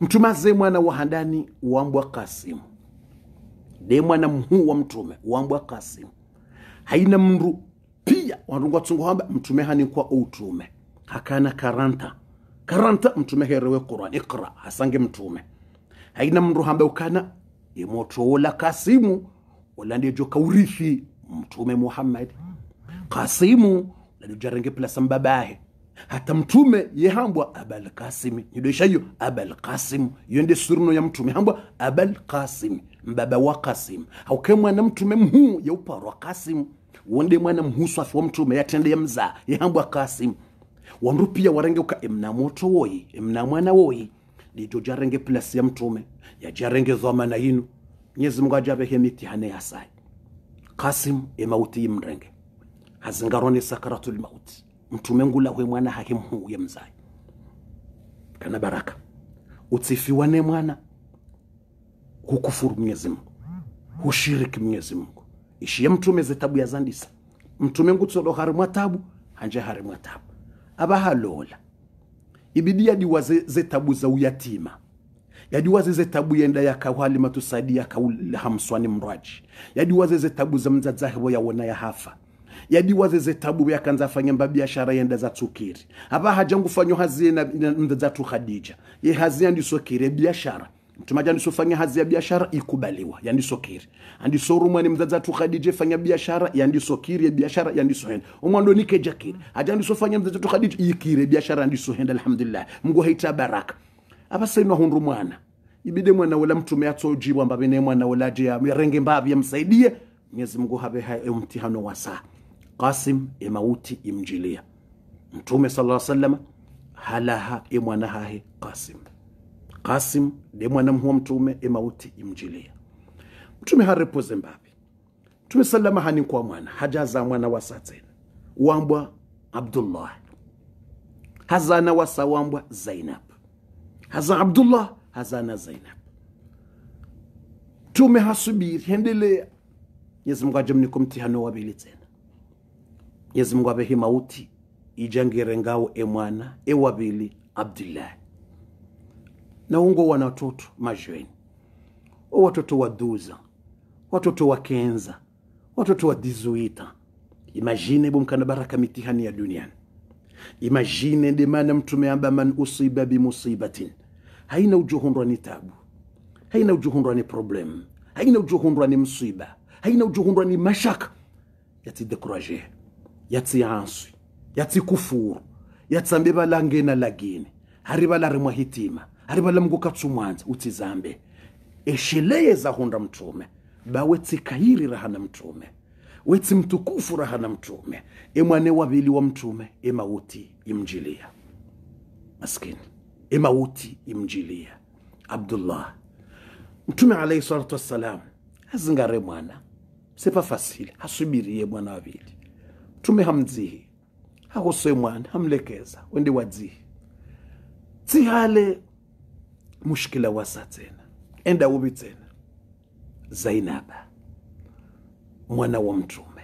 mtume aze mwana wa handani wambwa Kasimu de mwana mhuu wa mtume wambwa Kasimu haina mru pia warungwa tsungu hamba mtume hani kwa utume hakana karanta karanta mtume herewe quran ikra hasange mtume haina mndu hambe ukana ola kasimu olandijo kaurithi mtume muhammad kasimu jarenge plasa mbabahe hata mtume yehambwa abal kasimi shayo abal kasim yende surno ya mtume hambwa abal kasim mbaba wa kasim kemwa na mtume mhuu yauparwa kasim wonde mwana mhuswa wa mtume yatende ya mzaa yehambwa kasim wandu pia warengeuka emnamoto woyi emnamwana woyi lito jarenge plasi ya mtume yajarenge na yinu nyezi mungu ajabehe mitihane ya sai kasim emauti imrenge hazingarone sakaratul mauti mtume ngula we mwana hahimhuye mzai kana baraka utsifiwane mwana hukufuru mwenyezi mungu hushiriki mwenyezi mungu ishiye mtume zetabu ya zandisa mtume ngutsodo harimwa tabu hanje harimwa tabu abahalola ibidi diwaze zetabu za uyatima yadiwaze zetabu tabu yenda yakahwali matusaidia kaulhamswani mraji yadiwa zeze tabu za mzadzahevo yawona ya hafa yadiwa zeze tabu yakanza fanya mba biashara yenda za tsukiri hapa hajangu fanyo mzadzatu khadija ye hazia biashara tumaja ndiso fanya hazi ya biashara ikubaliwa yaani kiri andiso andisorumwa ni tu khadije fanya biashara kiri ya biashara yandisohenda umwando nikejakiri aja ndisofanya mdzadza tukhadije ikire biashara yandisohenda alhamdulillah mungu haita baraka apa saino hundu mwana ibide mwana wala mtu mtume atsojiwa mbavene mwana wala jia je mbabi ya yamsaidie nyezi mungu habe hae umtihano wa saa kasim emauti imjilia e, mtume sallallahu alaihi wasallam halaha emwanahahe kasim kasim de mwana wa mtume emauti imjilia mtume hariphuze zimbabwe mtume salama kwa mwana hajaza mwana wa satena wambwa abdullah hazana wasa wambwa zainab haza abdullah hazana zainab mtume hasubiri hendelea mwenyezi mungu ajamniko mtihano wabili tsena mwenyezi mungu abehi mauti ijangirengawo emwana ewabili abdullahi na ungo wana watoto majweni o watoto wa duza watoto wa kenza watoto wa dizuita imagine bomkana baraka mitihani ya duniani imagine mana mtume amba man usiba musibatin haina ujuhundwa ni tabu haina ujuhundwa ni problem haina ujuhundwa ni msiba haina ujuhundwa ni mashaka yatidekuraje yati kufuru yatsambe balangena lagine hari balaremwa hitima aribala mngu katsumwanza utsizambe esheleye zahunda mtume bawe tsikayiri rahana mtume wetsi mtukufu rahana mtume emwane wavili wa mtume emauti imjilia maskini emauti imjilia abdullah mtume alaihi salatu wassalam azingare mwana sepa fasili hasubirie mwana wavili mtume hamdzihi hahosoe mwana hamlekeza wende wadzihi tsihale mushkila wasa tena enda ubi tena zainaba mwana wa mtume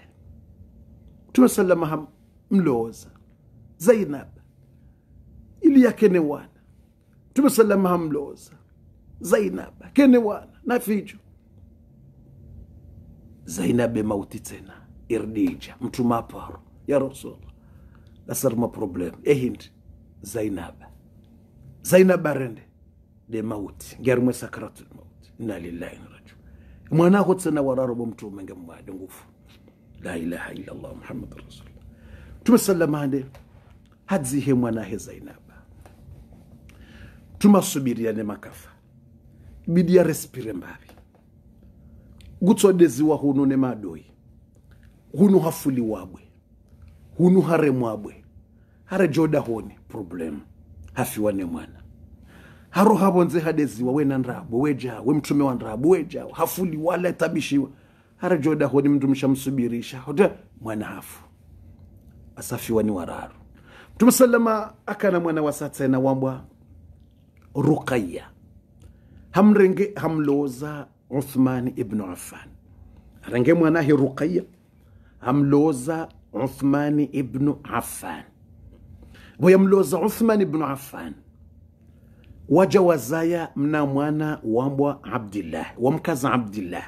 mtume salama hamloza zainaba ili yake ne wana mtume salama hamloza zainaba kene wana na zainabe mauti tena irdija mtume aparo ya rasulullah nasarma problem ehindi zainaba zainaba rende de lemauti ngiarumwe sakaratul mauti inna lillahi raju mwanako tsena wararobwa mtume ngemmwade ngufu la ilaha illa allah muhammadur rasulullah mtume sallamande hadzihe mwanahe zainaba ne makafa bidia respire mbavi gutsodeziwa huno nemadoi hunu hafuliwabwe hunu joda hone problem hafiwane mwana haro harohavonze hadeziwa we wena ndrabo we mtume wa ndrabo we wejawo hafuli wala tabishiwa hara joda honi mndu mshamsubirisha hoda mwana hafu asafiwa ni wararu mtume salama akana mwana na wambwa ruqaya hamrenge hamloza uthman ibn affan renge hi ruqaya hamloza uthman ibn affan wayamloza uthman ibn affan waja wazaya mna mwana wambwa abdillah wamkaza abdillah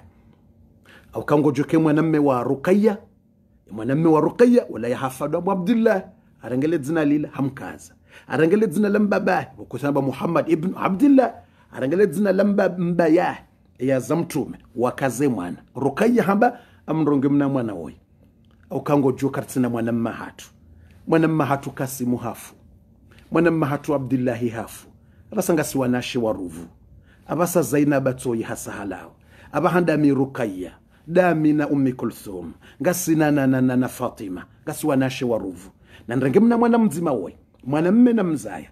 aukangojoke mwanamme wa rukaya mwanamme wa rukaya wala yahafadwa mbwa abdillah arangele dzina lila hamkaza arengele dzina la mbabahe ba muhammad ibn abdillah arengele dzina la ya ya zamtume wakaze mwana rukaya hamba amrongi mna mwana woyi aukangojuo kartsina mwana hatu mwana hatu kasimu hafu mwana hatu abdillahi hafu abasanga siwanashe wa ruvu abasa zaina batoyi hasahalao abahandami rukaya dami na ummi kulthum na na na fatima ngasiwanashe wa ruvu nandrenge mna mwana mzima woyi mwana mme na mzaya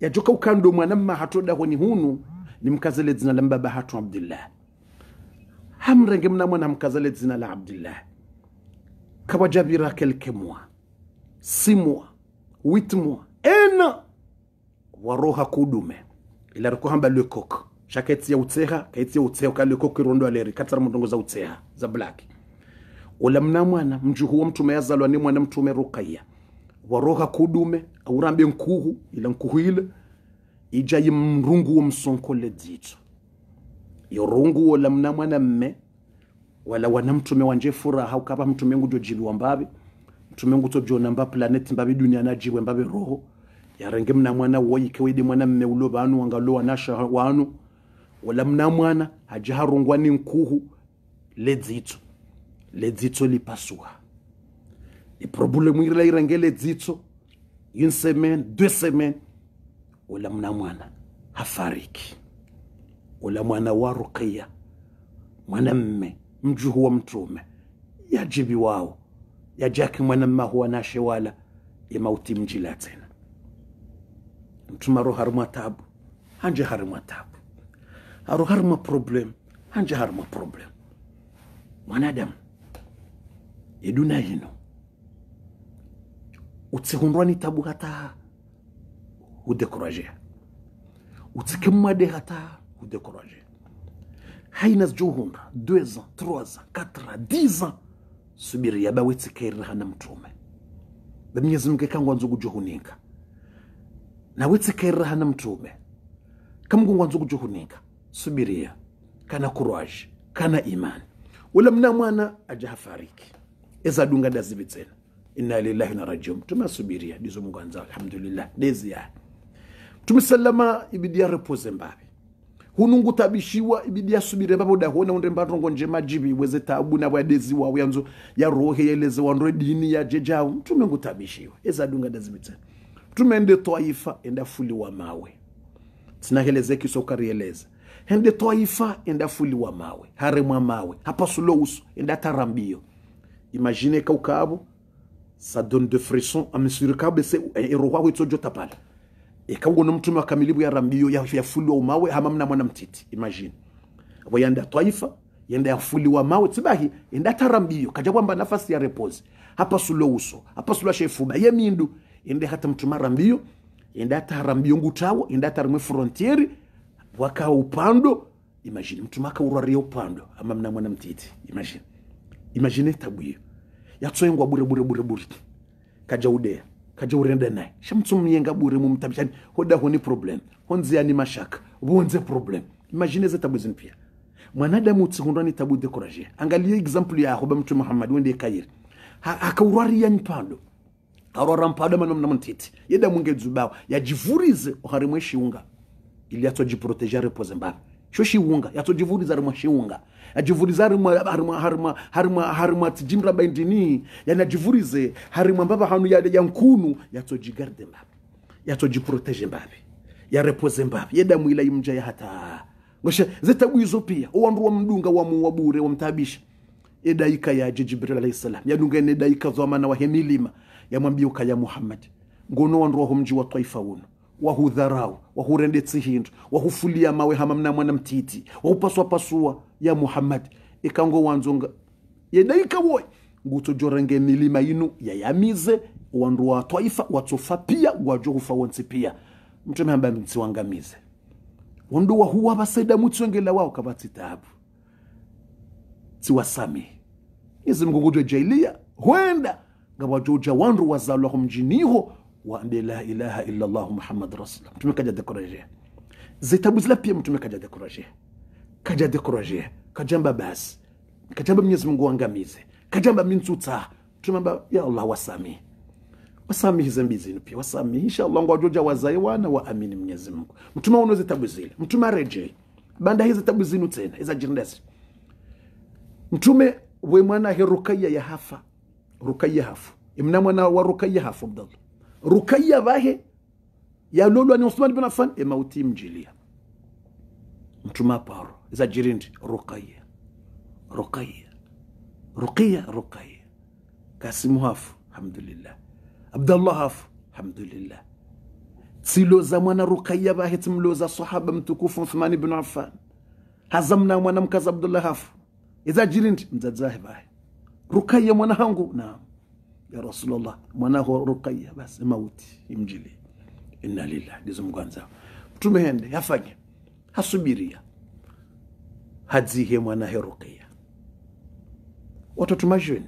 yajoka ukando mwana mma hatodahoni hunu ni mkazele dzina la mbaba hatu abdillah hamrenge mna mwana hamkazele dzina la abdillah kawajabira kelkemwa simwa witmwa ena waroha kudume ilari kuhamba lekok shaka etsiya utseha kaetsiya utseha ka ukalekok rondo aleri katsara mundongo za utseha za black ola mna mwana mju huo mtume yazalwa ni mwana mtume rukaya waroha kudume aurambe nkuhu ila nkuhu ile ija yimrungu wa msonkole dzitso yorungu ola mna mwana mme wala wana mtume wanje furaha ukapa mtume ngujo jiliwa mbabe mtume nguto jona mba planeti mbabe dunia na najiwe mbabe roho ya yarange mna mwana woyike widi mwana mme ulo banu wangalo wanasha wanu wala mna mwana hajaharungwa ni nkuhu ledzitso ledzitso lipasuha iproblemu irila irange ledzitso une semaine deux semaines wala mna mwana hafariki wala mwana wa ruqiya mwana mme mjuhu wa mtume yajibi wao yajaki mwana mma huwa nashe wala imauti mjila tena tuma ro harma tabu hanje harma tabu aro harma problem hanje harma problem mwanadamu yeduna hino ni tabu hata hudekoraje utsikimade hata hudekoraje haina zjuhunda 2 ans 3 ans 4 ans 10 ans subiri yaba wetsikairira hana mtume bamyezi kangwa nzugu juhuninga nawitsekerera hana mtume kamgungwa kamgungwanza kujuhunika subiria kana courage kana imani ula mna mwana aja hafariki eza dunga dazivi tsena inna lillahi na rajiun mtume asubiria dizo mungu anza alhamdulillah deziya mtume salama ibidi repose mbabe hunungu tabishiwa ibidi ya yasubire mbapo dahona unde mbatongo nje majibi weze tabu na wadezi wa uyanzo ya rohe yeleze wanro dini ya jejao mtume ngutabishiwa eza dunga dazivi tumende twaifa endafuliwa mawe sinahelezeki sokarieleza hende twaifa endafuliwa mawe haremwa mawe hapasulo uso endatara mbio imagine kaukabo sa donne de frisson amsurikabo se eh, erohwaho itsojotapala ekaugono mtume wakamilibu yara mbio yafuliwa umawe hamamna mwana mtiti imagine abo yanda toaifa yenda yafuliwa mawe tibahi endatara tarambio kaja kwamba nafasi ya repose hapa hapasulo uso hapasulo shefuba yemindu ende hata mtumara mbio ende hata harambio ngutawo ende hata rimwe frontiere waka upando imagine mtu maka akaurwaria upando ama mna mwana mtiti imagine imagine tabwiyo yatswengwa bure bure bure bure kaja udea kaja urenda naye shamtsumyenga bure mu mtabishani hoda honi problem honzi ani mashaka vonze problem imagine ze tabu zinpia mwanadamu utsikundwani tabu dekoraje angalia example ya hoba mtu Muhammad wende kairi akaurwaria mpando parora mpada manu mna mtiti. yeda mwenge mungedzo bawo yajivurize uharimwe unga. ili ya atsojiproteja ripo zimbabwe sho shiunga shi unga. Ya ajivuriza rimwe harimwe harimwe harimwe harimwe tijimra bendini. Ya na jivurize harimwe mbaba hanu ya, ya mkunu. Ya nkunu yatsojigarde mbabwe mbaba. Ya repo zembaba. yeda mwila imja ya hata ngoshe zeta zitabwizo pia Uwanru wa mdunga wa muwabure wa wamtabisha edaika ya jibril alayhi salam yadunga ne daika zwa mana wa hemilima yamwambia ukaya ya ngono ngonondroho mji wa taifa uno wahudharau wahurendetsi hindu wahufulia mawe hama mwana mtiti wahupaswapasua ya muhammadi ikango wanzonga nguto jorenge milima inu yayamize wandu wa taifa watsofa pia wajo hufawonsi pia mtume hamba mtsiwangamize wandu wahuwa basaida mutswengela wao kavatsitabu tsiwasami izimgungudwe jailia huenda nga wajoja wandu wazalwaho mjiniho waambie la ilaha illa Allah muhammad rasulullah mtume kaja dekoraje zitabu zila pia mtume kaja dekoraje kaja dekoraje kajamba bas kajamba mwenyezi mungu angamize kajamba mintuta tumamba ya allah wasamii wasami zambi zenu pia wasamihi inshallah ngwajoja wazae wana waamini mwenyezi mungu mtume uno zitabu zile mtume reje banda hizi tabu zinu tena iza jirndesi mtume we mwana herukaya ya hafa rukayya hafu imnamwe na wa rukayya hafu abdallah rukayya bahe yalolwa ni usman bin affan emauti mjilia mtuma paro za jirindi rukayya rukayya ruqiya rukayya kasimu hafu alhamdulillah abdallah hafu alhamdulillah tsiloza mwana rukayya bahe timloza sahaba mtukufu uthman bin affan hazamna mwanamkazi abdullah hafu iza jirindi mzadzahe bahe Rukaya mwanangu, na ya Rasulullah, mwanao Rukaya, basi mauti imjili. Inna lillahi, ndizo mgwanza mtume hende hasubiria hadzihe mwanahe Rukaya watoto Rukaya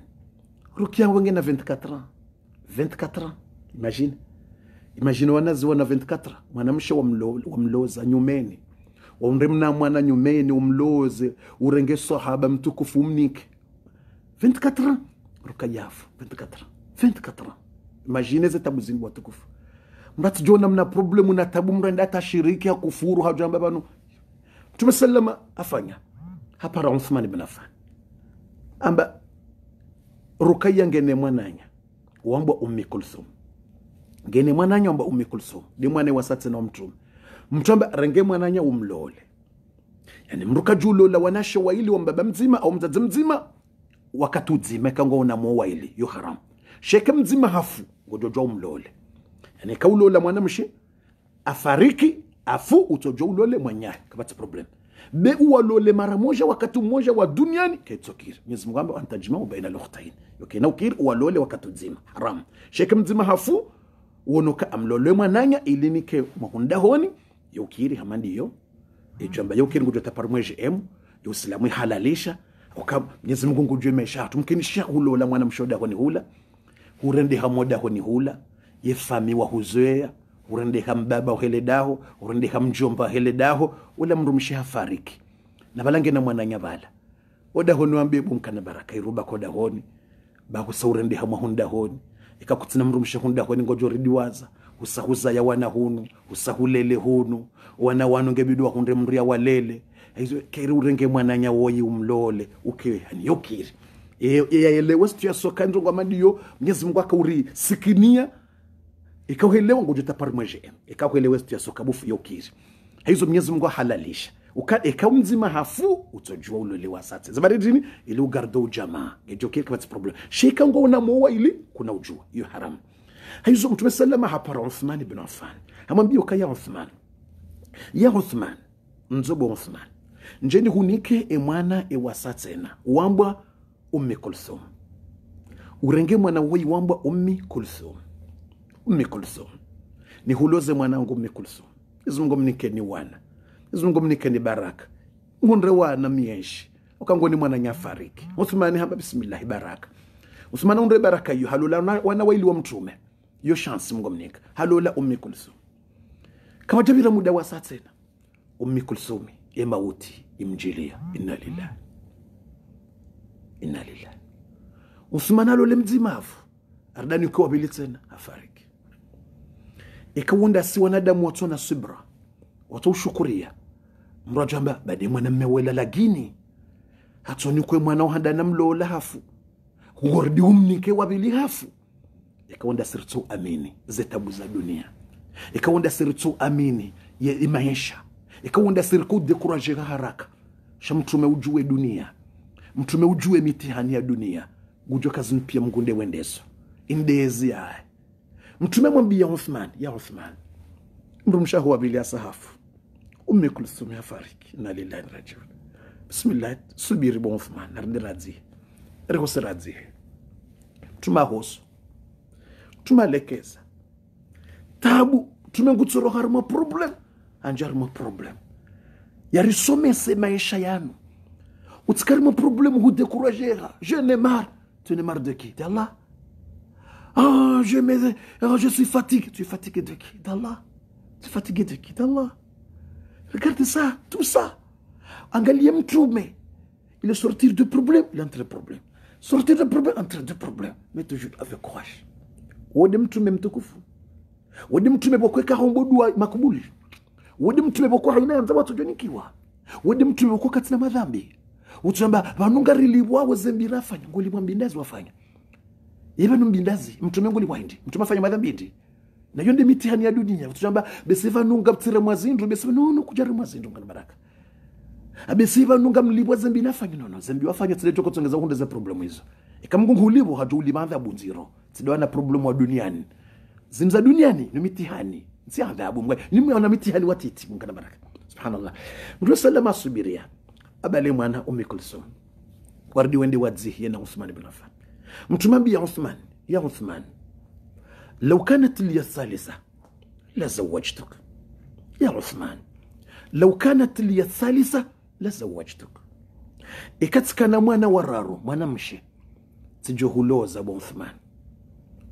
Rukia na 24 ans 24 ans imagine imagine wanazi wana 24 mwanamshe wamlo, wamloza nyumeni wamrimna mwana nyumeni umloze urenge sahaba mtukufu umnike 24 ans Rukayafu 24 ans 24 ans imagine zeta buzingu watukufu mratijona mna problemu na tabu mrenda hata shiriki hakufuru hajamba banu Mtume sallama afanya hapara Uthman ibn Affan amba Rukaya ngene mwananya wamba Ummi Kulthum ngene mwananya wamba Ummi Kulthum ndi mwana wa satse na mtume mtuamba renge mwananya umlole yani mruka julola wanashe waili wa mzima au mzazi mzima wakati udzimeka ngo unamuwa ili yo haram sheke mzima hafu ngojojo umlole yani kaulola mwanamshi afariki afu utojo ulole mwanyaye kabati problem be uwalole mara moja wakati mmoja wa duniani kaitsokira Mwenyezi Mungu amba antajmau baina lukhtain yokena ukir uwalole wakati mzima haram sheke mzima hafu uonoka amlole mwananya ili nike mahunda honi yokiri hamandi yo ijamba yokiri ngudota parmweje em yo islamu halalisha Mwenyezi Mungu ngujwe maisha hatu mkinisha hulola mwana mshoda koni hula hurende hamoda koni hula yefami wa huzoea urende hambaba uhele daho urende hamjomba uhele daho ula mrumishi hafariki na balange na mwana nyavala oda honi wambie na baraka iruba koda honi sa urende hama hunda honi ika kutina mrumishi hunda honi ngojo ridiwaza usahuza ya wana hunu usahulele hunu wana wanu wa hunde mria walele kera urenge mwananya woyi umlole uke haniyokire yaelewa situ ya soka ndio kwa ndio Mwenyezi Mungu akauri sikinia ikauelewa ngojo tapari mwejene ikauelewa situ ya soka bufu yokire hizo Mwenyezi Mungu halalisha ikawa mzima hafu utojua wa sasa zabari dini ili ugardo ujamaa ejokire kwa problem shika ngo una unamuoa ili kuna ujua hiyo haram hizo mtume sallama hapara Uthman ibn Affan amwambia ukaya Uthman ya Uthman nzobo Uthman njeni hunike emwana ewasa tsena wambwa ummi kulsum urenge mwana woyi wambwa ummi kulsum ummi kulsum nihuloze mwanangu ummi kulsum izungu mnike ni wana izungu mnike ni baraka ngunre wana mienshi ukangoni mwana nyafariki usmani hamba bismillah baraka usmani unre baraka yo halola wana waili wa mtume yo chance mngomnika halola ummi kulsum kama jabira muda wa saa tsena ummi kulsumi ya mauti imjilia. Inna lillahi inna lillahi. Msumana lo mdzimavu ardani ukiwa pili tena afariki. Ikawunda si wanadamu watu na subra watu shukuria mrajamba baadaye mwanamme wela lagini hatoni kwe mwana uhanda na mlola hafu ngordi umnike wabili hafu ikawunda sirtu amini zetabu za dunia ikawunda sirtu amini ya imaisha ikawunda sirikudde kurajeka haraka sha mtume ujue dunia mtume ujue mitihani ya dunia kazi mpya mgunde wendezo indezi yae mtume mwambia uthman ya uthman mrumsha huwa bili sahafu ummi kulthum fariki na lillahi rajiun bismillah subiri bon uthman radzi riko tuma rikosiradzihe tuma lekeza tabu harma problem anjali mwa problem ce maisha yanu utsikari problème, problem hudekurajeha je ne mar tu ne mar de qui d'allah ah je, me, oh, je suis fatigué tu es fatigué de qui d'allah tu es fatigué de qui d'allah regarde ça tout ça angalie mtume il est sorti de problème il entre problème sortir de problème entre deux problèmes mais toujours avec courage wode mtume mtukufu wode mtume kwa kuweka hongo dua makubuli mtu udi muthu livokwa hainayanza watsojonikiwa udi mtu livokwa katina madhambi utsamba vanungarilivwa wezembi rafanya ngolivwa mbindazi wafanya ive numbindazi mtume ngolivwa indi mtume afanya madhambi indi nayo ndi mitihani ya dunia besiva nunga ptsire mwazindu besiva besivanono kujari mwazindu ngana baraka nunga mliwa zembi nafanya nono zembi wafanya tile toko tungeza hunde za problemu hizo izo ikamngunghulivo hatu ulimadha bunziro tidawana problemu wa duniani zimza duniani ni mitihani si agabu mwe nimwe ona miti hali watiti mungana baraka subhanallah mtu sallama subiria abale mwana ummi kulsum wardi wende wadzihi yana Uthman ibn Affan mtumambi ya Uthman ya Uthman لو كانت لي الثالثة لزوجتك يا عثمان لو كانت لي الثالثة لزوجتك ikatsikana mwana wararu mwana mshe tijohuloza bwa uthman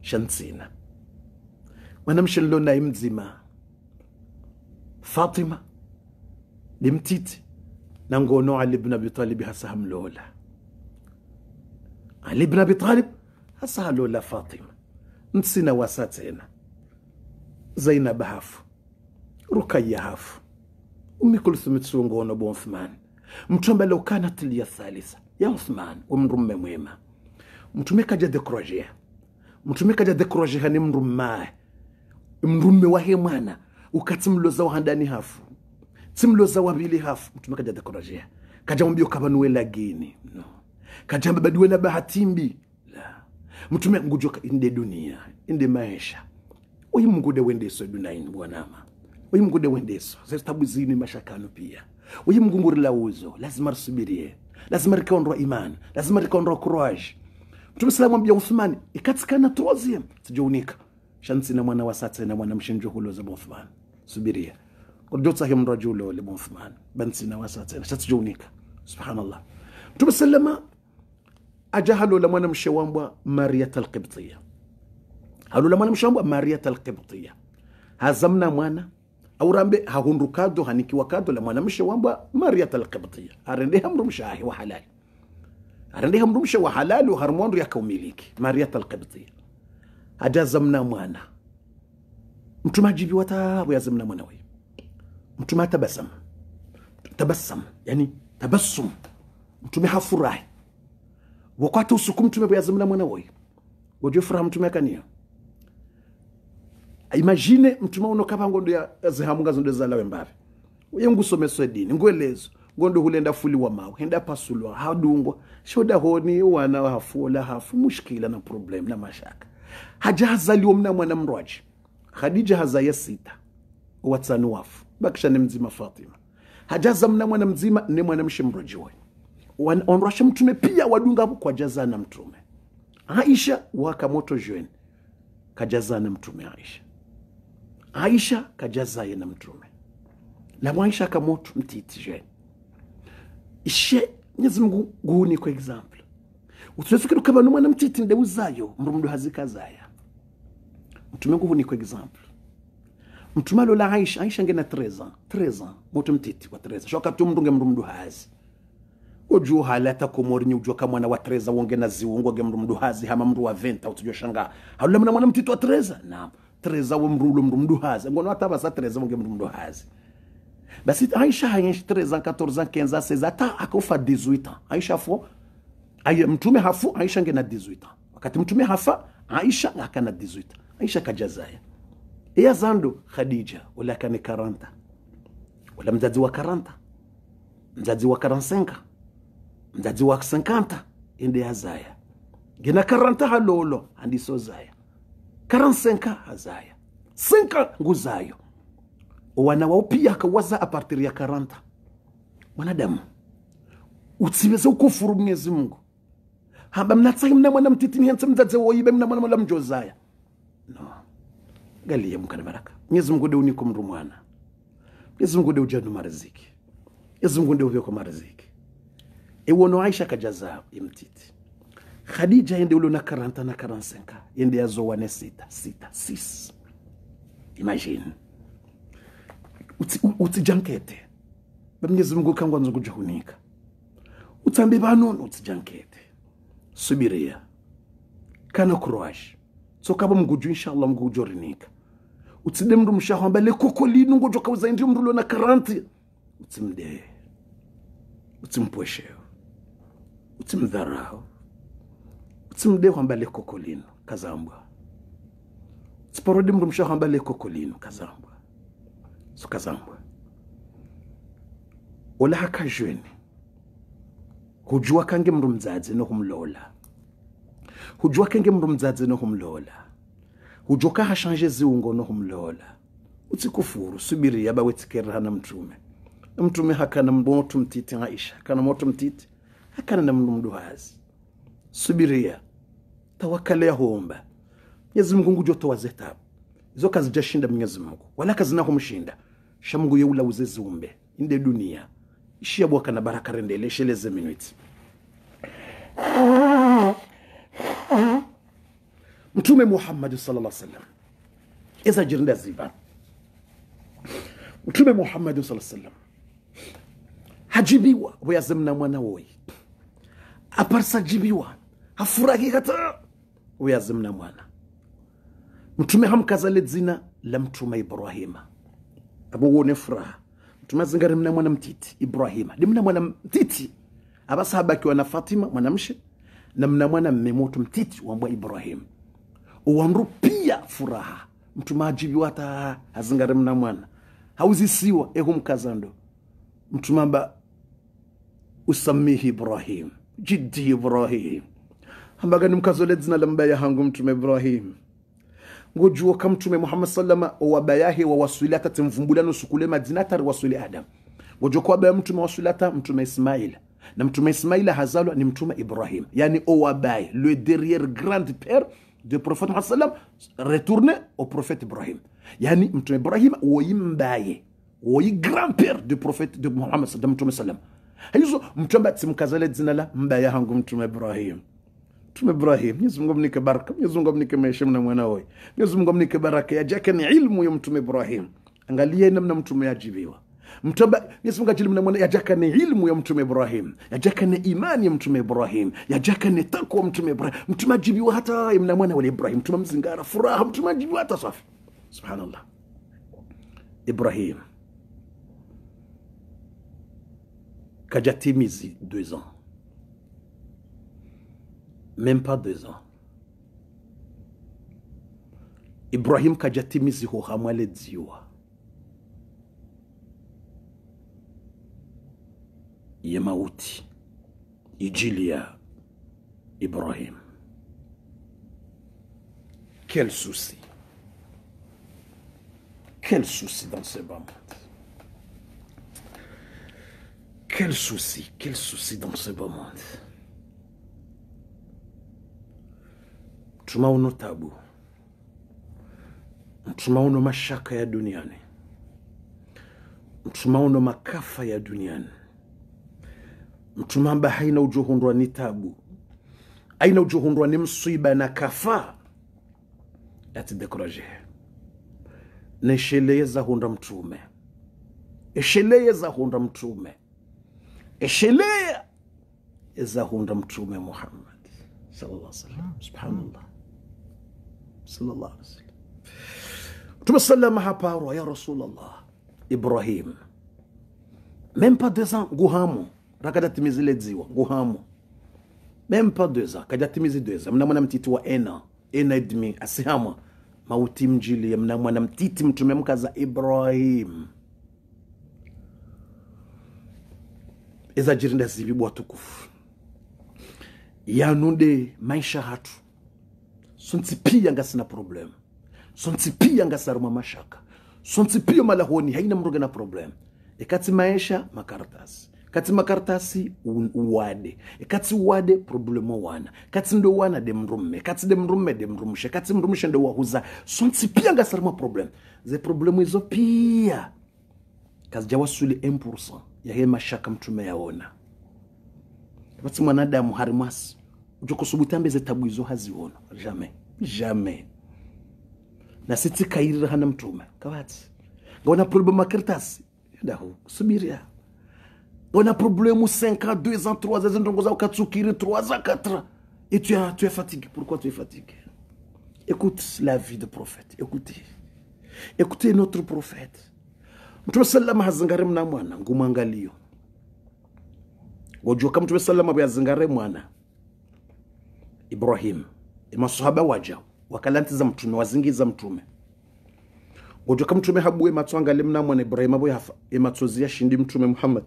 shantsina mwanamshe nilio naye mzima fatima limtiti nangono ali bn abitalibi hasa hamlola ali bn abitalib hasa halola fatima msina wasa tena zainab hafu rukaya hafu umi kulthum tsungono bo uthman mtume lau kanat liya thalitha ya uthman umrumme mwema mtume kaja dekrojeha mtume kaja dekrojeha ni mrummae mrume wahe mwana ukatsimloza handani hafu tsimloza bili hafu mtume kaja dakorajea kajamwambia ukabanuela geni no kajamba baduela bahatimbi la mtume ngujo inde dunia inde maisha uyi mngude mungude wendeso dunaini bwanama uyi mngude wende so zestabu tabuzini mashakano pia uyi mngunguri la uzo lazima rusubirie lazima rikaondoa imani lazima rikaondoa courage mtume ya uthmani ikatikana trozium tijounika شانسي نمانا وساتسي نمانا مشنجو هولو زي موثمان سبيريا قدوت ساهم رجولو لي موثمان بنسي نواساتسي نشتجونيك سبحان الله تو توب أجا هلو لما نمشيوان بوا مارية القبطية هلو لما نمشيوان بوا مارية القبطية هزمنا مانا أو رامبي هون ركادو هنيكي وكادو لما نمشيوان بوا مارية القبطية هرندي هم ها وحلال هرندي هم رمشا وحلال وهرمون ريكو ميليكي مارية القبطية adazamna mwana mtuma jibi ajibiwa ya yazamna mwana wei mtuma tabasam tabasam yani tabasum mtume hafurahi wakati usiku mtume bwazamna mwana wei wajue furaha mtume akania imagine mtume uno kapa ngondo ya zihamunga zondo ndo zalawe mbabe uye ngu edini ngu elezo ngondo hulenda wa mawe henda pasulwa hadungwa shoda honi wana hafu la hafu mushkila na problem na mashaka hajahazaliwa mna mwana mrwaji khadija hazaya sita wafu bakisha ne mzima fatima hajaza mna mwana mzima ne mwanamshe mrojiwe onrasha mtume pia wadunga kwa jazana mtume aisha waka moto jwen kajazana mtume aisha aisha kajazaye na mtume na mwaisha akamoto mtiti jwen ishe nyezi mngu guhuni kwa example utwefikira ukaba n'umwana mtiti ndewuzayo mrumdu hazikazaye mtume nguvu ni kwa example mtume alola aisha aisha ngena 13 ans 13 ans moto mtiti wa 13 shoka tu tumrunge mrumdu hazi ujua ujuhala takomori ujua kama mwana wa 13 wonge na ziungo ge mrumdu hazi hama mru wa venta utujua shanga halula mna mwana mtiti wa treza na 13 wo mrulu mrumdu hazi ngono hata basa 13 wonge mrumdu hazi basi aisha hayesh 13 ans 14 ans 15 ans 16 hata akufa 18 ans aisha fo Aye, mtume hafu aisha ngena 18 ans wakati mtume hafa aisha akana 18 ans عيشة كجزائر هي khadija خديجة ولكن كارانتا ولا مزادي wa karanta mzazi wa karansenka mzazi wa senkanta inde hazaya gina karanta halolo andiso zaya karansenka hazaya senka nguzayo wanawaupiyaka waza apartir ya karanta mwanadamu utsiweza ukufuru mwenyezi mungu haba mnatsai mna mwana mtitini hense mzadze woibe mna mwana mwana mjozaya no ngaliye mkhani baraka mnyezi mungu de unikho umntu umwana mnyezi mungu de ujani umariziki mnyezi mungu de ubekho umariziki ewona aisha kajaza imtiti khadija yende ulona karanta na karansenka yende yazowane sita sita sis imagine uti, uti jankete bamnyezi mungu khangwanza ukujahunika utambe banono uti jankete subiria kana kuroasha so kabo mguju inshallah mguju rinika utside mndu mshahamba koko lino ngojo kauza ndio mndu lona karanti utsimde utsimpwesheo utsimdharao utsimde hamba koko lino kazambwa tsiporodi mndu mshahamba koko lino kazambwa so kazambwa ola hakajweni hujua kange mndu no kumlola hujua hujwakhe ngemntu mdzadzi nohumlola hujoka hashanje ziungo nohumlola utsi kufuru yaba bawetsikherera na mtume mtume hakana mbotu mtiti aisha hakana moto mtiti hakana na mndu mduhazi subiria tawakale homba mwenyezi mungu ngujotowa zetabu izo kazi jashinda mwenyezi mungu wala kazi nahomshinda shamungu yeula uze zumbe inde dunia na baraka rendele rendelesheleze minuti mtume muhammadi alaihi wasallam eza jirinda ziba mtume muhammadi alaihi wasallam hajibiwa weyazemna mwana woi woyi aparsajibiwa hafurahi hata weyazemna mwana mtume hamkazale dzina la mtume ibrahima amuwone furaha mtume azingari mna mwana mtiti ibrahima limna mwana mtiti abasahabakiwa na fatima mwanamshe na mna mwana mmemoto mtiti wambwa ibrahima owanrupia furaha mtumajibi wata hazingare mna mwana hauzisiwa mkazando mtumamba usamihi ibrahim jidi ibrahim ambaga ni mkazole dzina la mbaya hangu mtume ibrahim ngojuo ka mtume muhammad sallama owabayahe wawaswilata timvumbulano sukule madina tari wasuli adam ngojuo kwa baya mtume waswilata mtume ismail na mtume ismail hazalwa ni mtume ibrahim yani owabaye le derriere grande père de prophète Muhammad retourne au prophète Ibrahim. Yani mtume Ibrahim woi mbaye, woi grand-père de prophète de Muhammad da mtume sallam. Hizo mtume kazale jina la mbaya hangu mtume Ibrahim. Mtume Ibrahim, Mwenyezi Mungu amnike baraka, Mwenyezi Mungu amnike maisha na mwana wake. Mwenyezi Mungu amnike baraka ya jake ni ilmu ya mtume Ibrahim. Angalia namna mtume ajibiwa mtoba yajaka ni ilmu ya mtume Ibrahim, yajaka ni imani ya mtume Ibrahim, yajaka ni takwa mtume Ibrahim. Mtume ajibiwa hata mnamwona wale Ibrahim, mtume mzingara furaha, mtume ajibiwa hata safi. Subhanallah, Ibrahim Kajatimizi, deux ans, même pas deux ans. Ibrahim Kajatimizi hohamwale dziwa yemaouti Ijilia, Ibrahim. Quel souci Quel souci dans ce bon monde Quel souci, quel souci dans ce bon monde Tumauno tabu, Tumauno mashaka ya duniani, Tumauno makafa ya duniani mtumamba haina ujuhundwa ni tabu aina ujuhundwa ni msiba na kafa yatidekuraje nesheleye hunda mtume esheleye hunda mtume esheleye hunda mtume muhammad sallallahu alaihi wasallam subhanallah sallallahu alaihi wasallam mtume sallama hapa ya rasulullah ibrahim même pas deux ans guhamu rakajya atimiza iredziwa guhamo mempa dweza akajya atimiza idweza mna mtiti wa ena ena edmi asihama mauti mjili ya mna mwanamtiti mtume mkaza ibrahim eza jirinda zibibwa tukufu yanude maisha hatu sontsipia sina problem sontsipia ngasaruma mashaka sontsipia malahoni haina mruga na problem ikati maisha makaratasi kati makaratasi uwade kati uwade problemo wana kati ndo wana demrume kati demrume demrumushe kati mrumushe ndo wahuza sonsi pia ngasarima problem ze problemu izo pia kazi kazijawasuli 1 yahe mashaka mtume yaona vatsi mwanadamu hari ujoko subutambe ze tabu izo haziona siti kairi hana mtume kavatsi ngaona problemu huu, subiri ya on a problème 5 ans, 2 ans, 3 ans, 3 ans, 4 ans. 4 ans. Et tu es, tu es fatigué. Pourquoi tu es fatigué Écoute la vie de prophète. Écoutez. Écoutez notre prophète. Mtume sallam hazingare mna mwana ngumangalio. Wajua kama Mtume sallam abuyazingare mwana Ibrahim. E Masahaba waja wakalantiza mtume wazingiza mtume. Wajua kama mtume habuye matwangale mna mwana Ibrahim abuye hafa. Ematsozia shindi mtume Muhammad.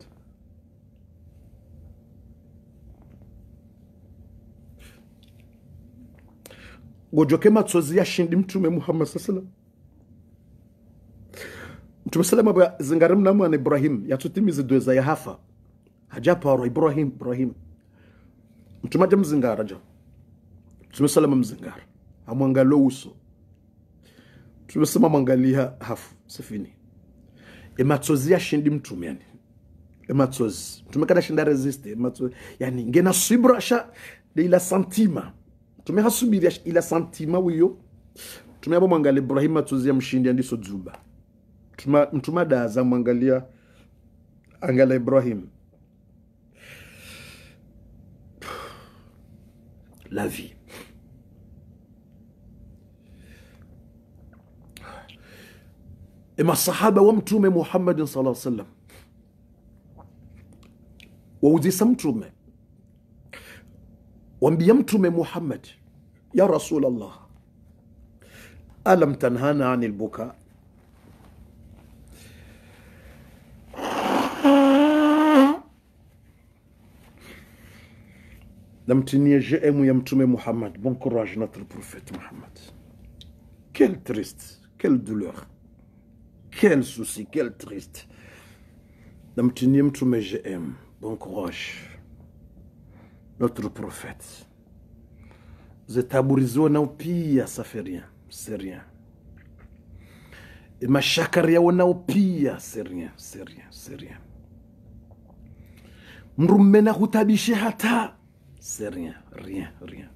ngojoke matsozi yashindi mtume muhammad saa salam mtume salama bwa zingari mnamwana ibrahim yatutimiza dweza ya hafa hajaparwa ibrahim ibrahim mtume aja mzingara ja mtume salama mzingara amwangalia uso mtume sema amwangalia hafu sifini ematsozi yashindi mtume yani ematsozi mtume kada shinda resiste ematsozi yani ngena subra sha de la sentiment ya ila santima wiyo tumeaba mwangalia Ibrahima ya mshindi andiso dzuba mtuma daza mwangalia angala Ibrahim la vie e masahaba wa mtume Muhammadin sallallahu alaihi wasallam wauzisa mtume wambia mtume muhammadi يا رسول الله ألم تنهانا عن البكاء لم تنيجي أمو يمتومي محمد بون كوراج نطر بروفيت محمد كل تريست كل دولور كل سوسي كل تريست لم تنيجي أمو بون كوراج نطر بروفيت zitaburizwa nao pia rien et mashakari yao nao pia c'est rien. c'est rien na hutabishe hata rien, rien, rien.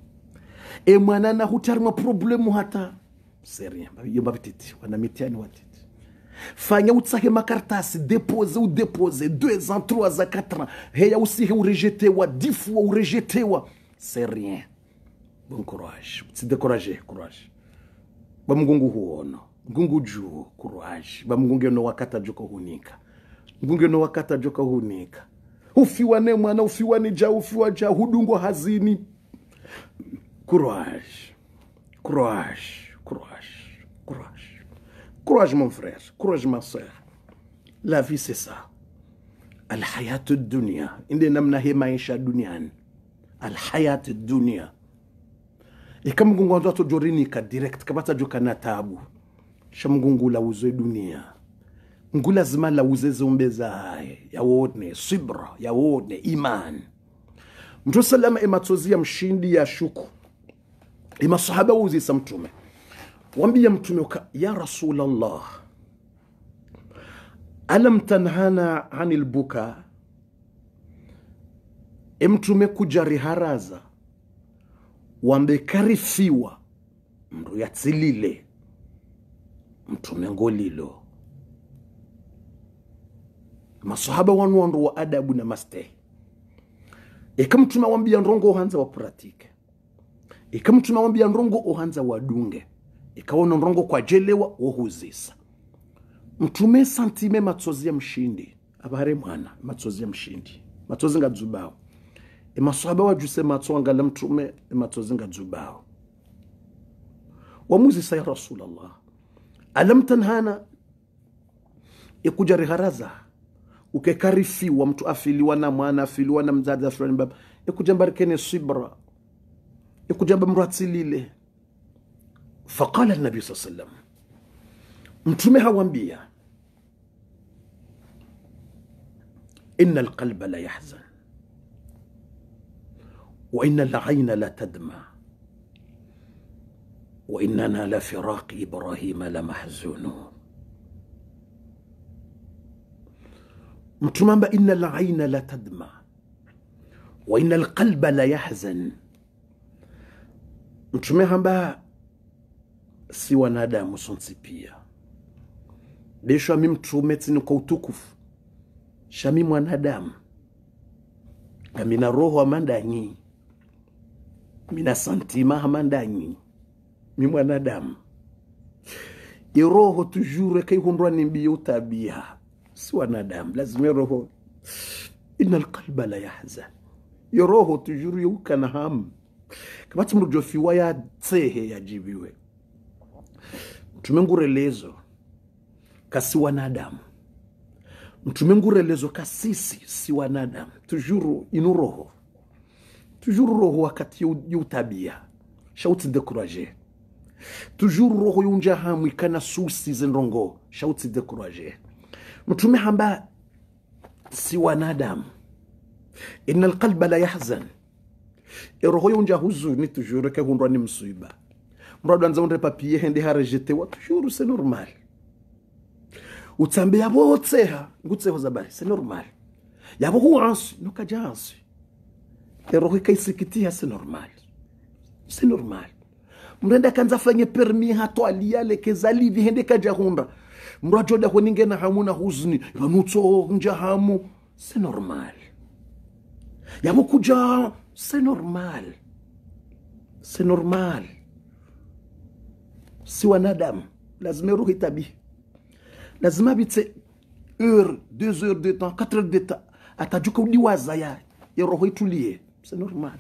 Et mwana na hutarima problème hata c'est rien yo wana wanamitiani watiti fanya utsahe makaratasi ou udepose 2 ans trois ans quatre ans heya usihe urejetewa dix fois urejetewa c'est rien Bon courage. décourager, courage. Bam gungu huono. Gungu juu, courage. Bam gungu no wakata joko hunika. Gungu no wakata joko hunika. Ufiwane mwana, ufiwane ja, ufiwa ja, hudungo hazini. Courage. Courage. Courage. Courage. Courage mon frère, courage ma soeur. La vie c'est ça. Al-hayatu dunia. Inde namna hii maisha duniani. Al-hayatu dunya ikamgungu wanzo ato jorini direct kabata joka na tabu shamgungu la dunia ngu lazima la uze zombe zaye yawone sibra yawone iman mtu salama ya mshindi ya shuku imasahaba uzisa mtume wambia mtume ya rasulallah alam tanhana ani lbuka emtume kujari haraza wambekarisiwa mndu yatsilile mtume ngolilo masahaba wanu wandu wa adabu na mastehi ikamtuma wambia ndongo ohanza wapuratike ikamtuma wambia ndongo ohanza wadunge ikawona ndongo kwajelewa wohuzisa mtume santime matsozi ya mshindi abare mwana matsozi ya mshindi matsozi ngadzubao emaswahaba wajuse matso angala mtume ematso dzubao wamuzisa ya rasulallah alam tanhana ikuja riharaza ukekarifiwa mtu afiliwa na mwana afiliwa na mzazi afiliwa baba ikuja rikene sibra ikuja bamratsilile faqala nabi saa sallam mtume hawambia ina lqalba la yahzan وإن العين لا تدمع وإننا لفراق إبراهيم لمحزونون متمام إن العين لا تدمع وإن القلب لا يحزن متمام با سوى نادا مصنصبية بيشو أميم ترومتين كوتوكوف شامي وانادام أمين روحو أمان دانيه mina hamandanyi mi mwanadamu iroho tujure kaihundwa nimbiye utabiha si wanadamu lazima roho ina alqalba la yahzan iroho tujuru yukana hamu kabati mrujofiwa yatsehe yajibiwe mtume ngurelezo kasi wanadamu mtume ngurelezo kasisi si wanadamu tujuru inuroho توجور روغو yutabia يوتابيه شاو تديكوراجيه توجور روغو يونجاها ميكانا سوسيزن رونغو شاو تديكوراجيه متومي حمبا سوى نادم إن القلب لا يحزن roho yonja huzuni toujours ke hundwa ni msiba mrado anza unde papie hende harejete wa toujours c'est normal utsambe yabo tseha ngutseho zabari c'est normal yabo huansi nukajansi C'est roho ikaisikitia, e c'est normal, c'est normal. Mrenda kanza fanye permi hato aliyale kezali vihende na hamu na huzni hamu, c'est normal kuja, c'est normal si normal si wanadam lazima e roho e lazima bitse heure deux heures de temps quatre heures de temps atajuka uliwaza ya roho itulie c'est normal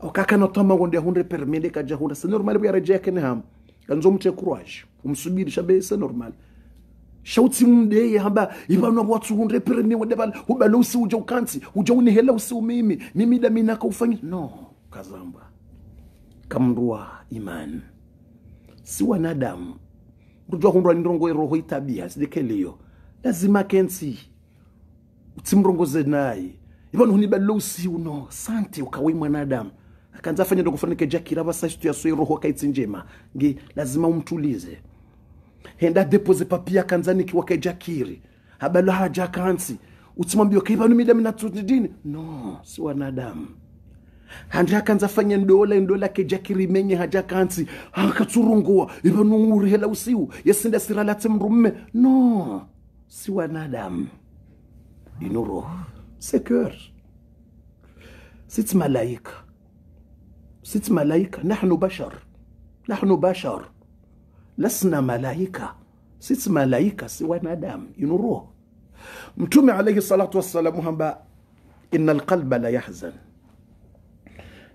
o kaka na tama gonde hunde permende kaja hunda c'est normal bu yarejea kene ham kanzo mche courage umsubiri shabe c'est normal shauti mdeye hamba ibana watu hunde permi wadebal hubalo usi uja ukansi uja unihela usi umimi mimi dami naka ufanyi no kazamba kamrua iman. si wanadamu ndujua hundwa ndongo roho itabia sidekeleyo lazima kensi utimrongoze naye ivanu hunibalousi uno sante ukawe mwanadamu akanza fanya ndo kufanike sasa vasasitu yasoe roho akaitsi njema ngi lazima umtulize henda depoze papia akanza nikiwake kiri. habalo haja akansi utsimwambia kaivanu mida minatudini no si wanadamu handi akanza fanya ndola ndola kejakiri menye haja kansi akatsurungua ivanu hela usiu yasinda siralatse mrumme no si wanadamu ino سكير ست ملائكة ست ملائكة نحن بشر نحن بشر لسنا ملائكة ست ملائكة سوى نادام ينروه متوم عليه الصلاة والسلام هنبا إن القلب لا يحزن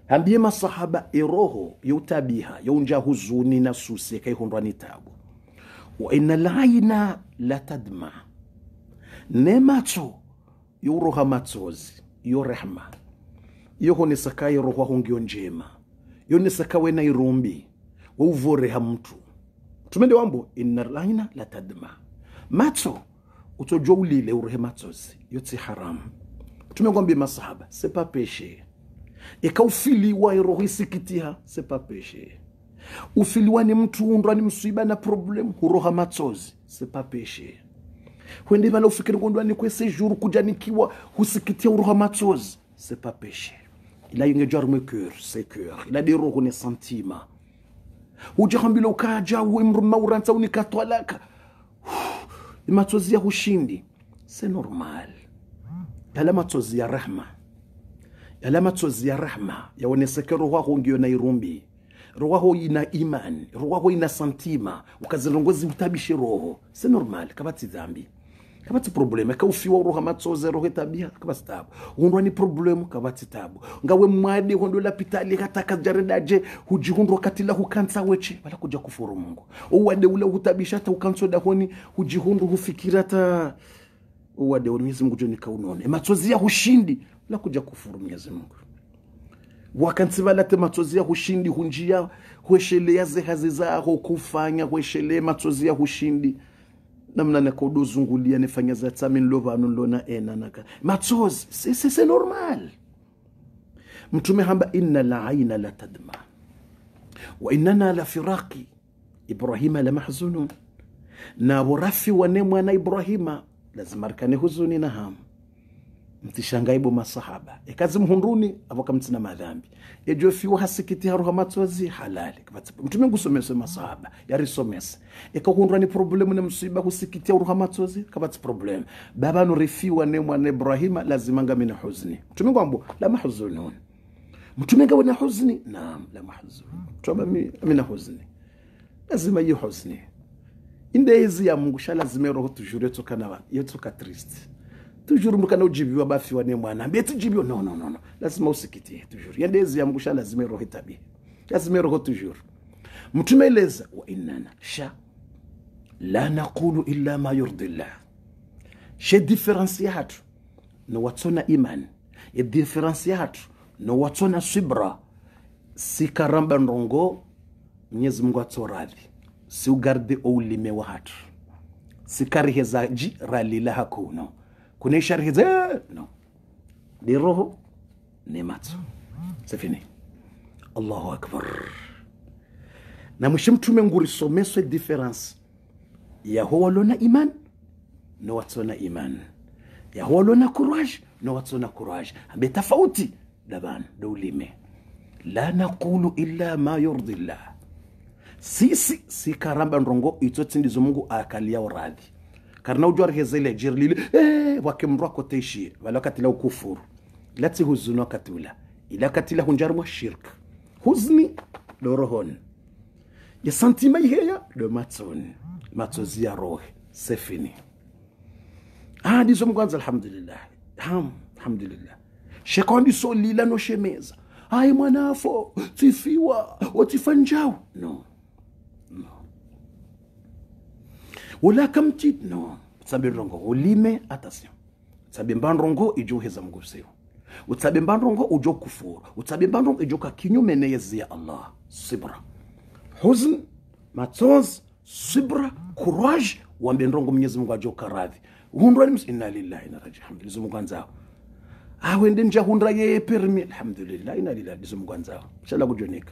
hambiyema sahaba eroho youtabiha e yonja e huzuni na suse kaihondwa e ni tabu wa ina laina la tadma ne macho yauroha matsozi yo rehma yohonesaka yerohwaho ngiyo njema yo yonesaka wena irumbi ha mtu tumende wambo inna laina la tadma matso jo ulile urohe matsozi yotsi haramu mtume ngwambie masahaba sepa peshe ikaufiliwa e iroho e isikitiha e sepa peshe ufiliwa ni mtu undwa ni msiba na problem huroha matsozi sepa peshe Huendewa na ufikiri kwamba ni kwa séjour kujanikiwa, husikitia uroho machozi. C'est pas péché. Il a une jarme cœur, c'est cœur. Il a des roho ni sentima. ukaja uwe mauranta unikatwalaka. ya ushindi. C'est normal. Yala machozi ya rahma. Yala machozi ya rahma. Ya roho wako ngiyo na irumbi Ruwaho ina imani ruwaho ina santima ukazilongozi utabishe roho se normal kabati dhambi kabatsi ka ufiwa uroha matsoze rohe tabia kabatsi tabu hundwa ni problemu kabatsi tabu ngawe mwadi hondo pitali kataka jaredaje huji hundwa katila hukansa weche bala kuja kufuru mungu uwade ule hutabisha ta ukanso dahoni huji hundwa hufikira ta uwade mwezi mungu joni kaunone matsozi ya hushindi bala kuja kufuru mwezi mungu wakansi bala te matsozi ya hushindi hunjia huesheleya zehazi zaho kufanya hueshelee matsozi ya hushindi namna kodo uzungulia nifanya za tsami nlovano nlona enanaka matsozi se normal mtume hamba inna la aina la tadma wa inana la firaqi ibrahima la mahzunun na worafi wane mwana ibrahima lazima arkane huzuni na hamu mtishangaibo masahaba ekazi avoka avokamtsina madhambi ejo fiwa hasikiti haruha matsozi halali mtume ngusomese masahaba yari somese ekahundwa ni problemu ne msiba husikiti haruha matsozi kavatsi problem baba no refiwa ne mwana ibrahima lazima ngami na huzni mtume ngwambo lama huzunun mtume ngawe na huzni naam la mahuzuni toba mi amina huzni lazima yi huzni indeizi ya mungu shala zimero roho tujure tsokana yetu triste toujours mukana ujibiwa bafi wa wane mwana mbe tujibiwa no no no no lazima usikitie toujours yandezi ya mungusha lazima roho itabi lazima roho tujuru mtume eleza wa inana sha la naqulu illa ma yurdi llah she difference yathu nowatsona imani e difference yathu nowatsona swibra sikaramba ndongo mwenyezi mungu atsoradhi siugarde oulime wa hatu hathu sikarihezaji ralila hakuno kuna sharhi za no. Ni roho ni macho. Sifini. Allahu akbar. Na mwisho mtume ngurisomeswe difference ya huwalona iman na watona iman ya huwalona courage na watona courage ambe tofauti daban daulime la naqulu illa ma yurdi llah sisi si karamba ndrongo itsotsindizo mungu akalia uradhi كرنو جوار هزيلي جيرليل إيه وكم راكو تيشي ولكت لو كفور لا تهزنا كتولا إلا كتلا هنجر الشرك حزني لورهون يا سنتيما هي لو ماتون ماتو زياروه سفني هادي آه زوم كwanza الحمد لله هم الحمد لله shekondi solila noshemeza ayi mwanafo tifiwa otifa no olakamti no tsabe rongo ulime atasio tsabe mbanrongo ijuheza mguseo utsabe mbanrongo ujo kufuru utsabe mbanrongo ijo ka kinyume neyezi ya allah sibra huzn matsonzi sibra courage wambe ndrongo mnyezi mungu ajo karadhi hundra ni inna lillahi na raji alhamdulillah mungu anzao awende nja hundra ye permi alhamdulillah inna lillahi mungu anzao shala kujonika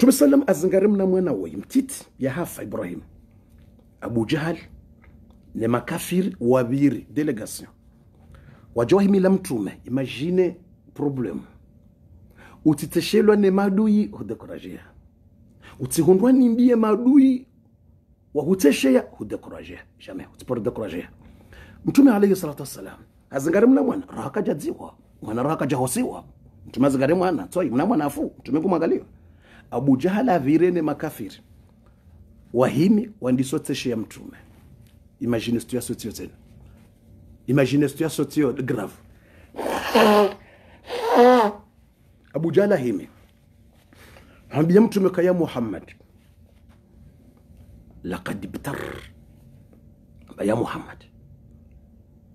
mtume sallam na mwana woyi mtiti hafa ibrahim abu jahal ne makafiri wabiri delegation wajawahimila mtume imagine problem utiteshelwa ne madui hudekorajea utihundwa nimbie maadui wahuteshea hudekorajea jamais utipora dekorajea mtume alayhi salatu wassalam azingarimna mwana rahakajadziwa mwana rahakajahosiwa mtume azingari mwana toi mna mwana afu mtume kumwangaliwa Abu Jahala avirene makafiri wahimi wandisotsesheya mtume imagine situation sotio tena imagine situation sotio grave Abu Jahala himi hambia mtume kaya Muhammad btar amba ya Muhammad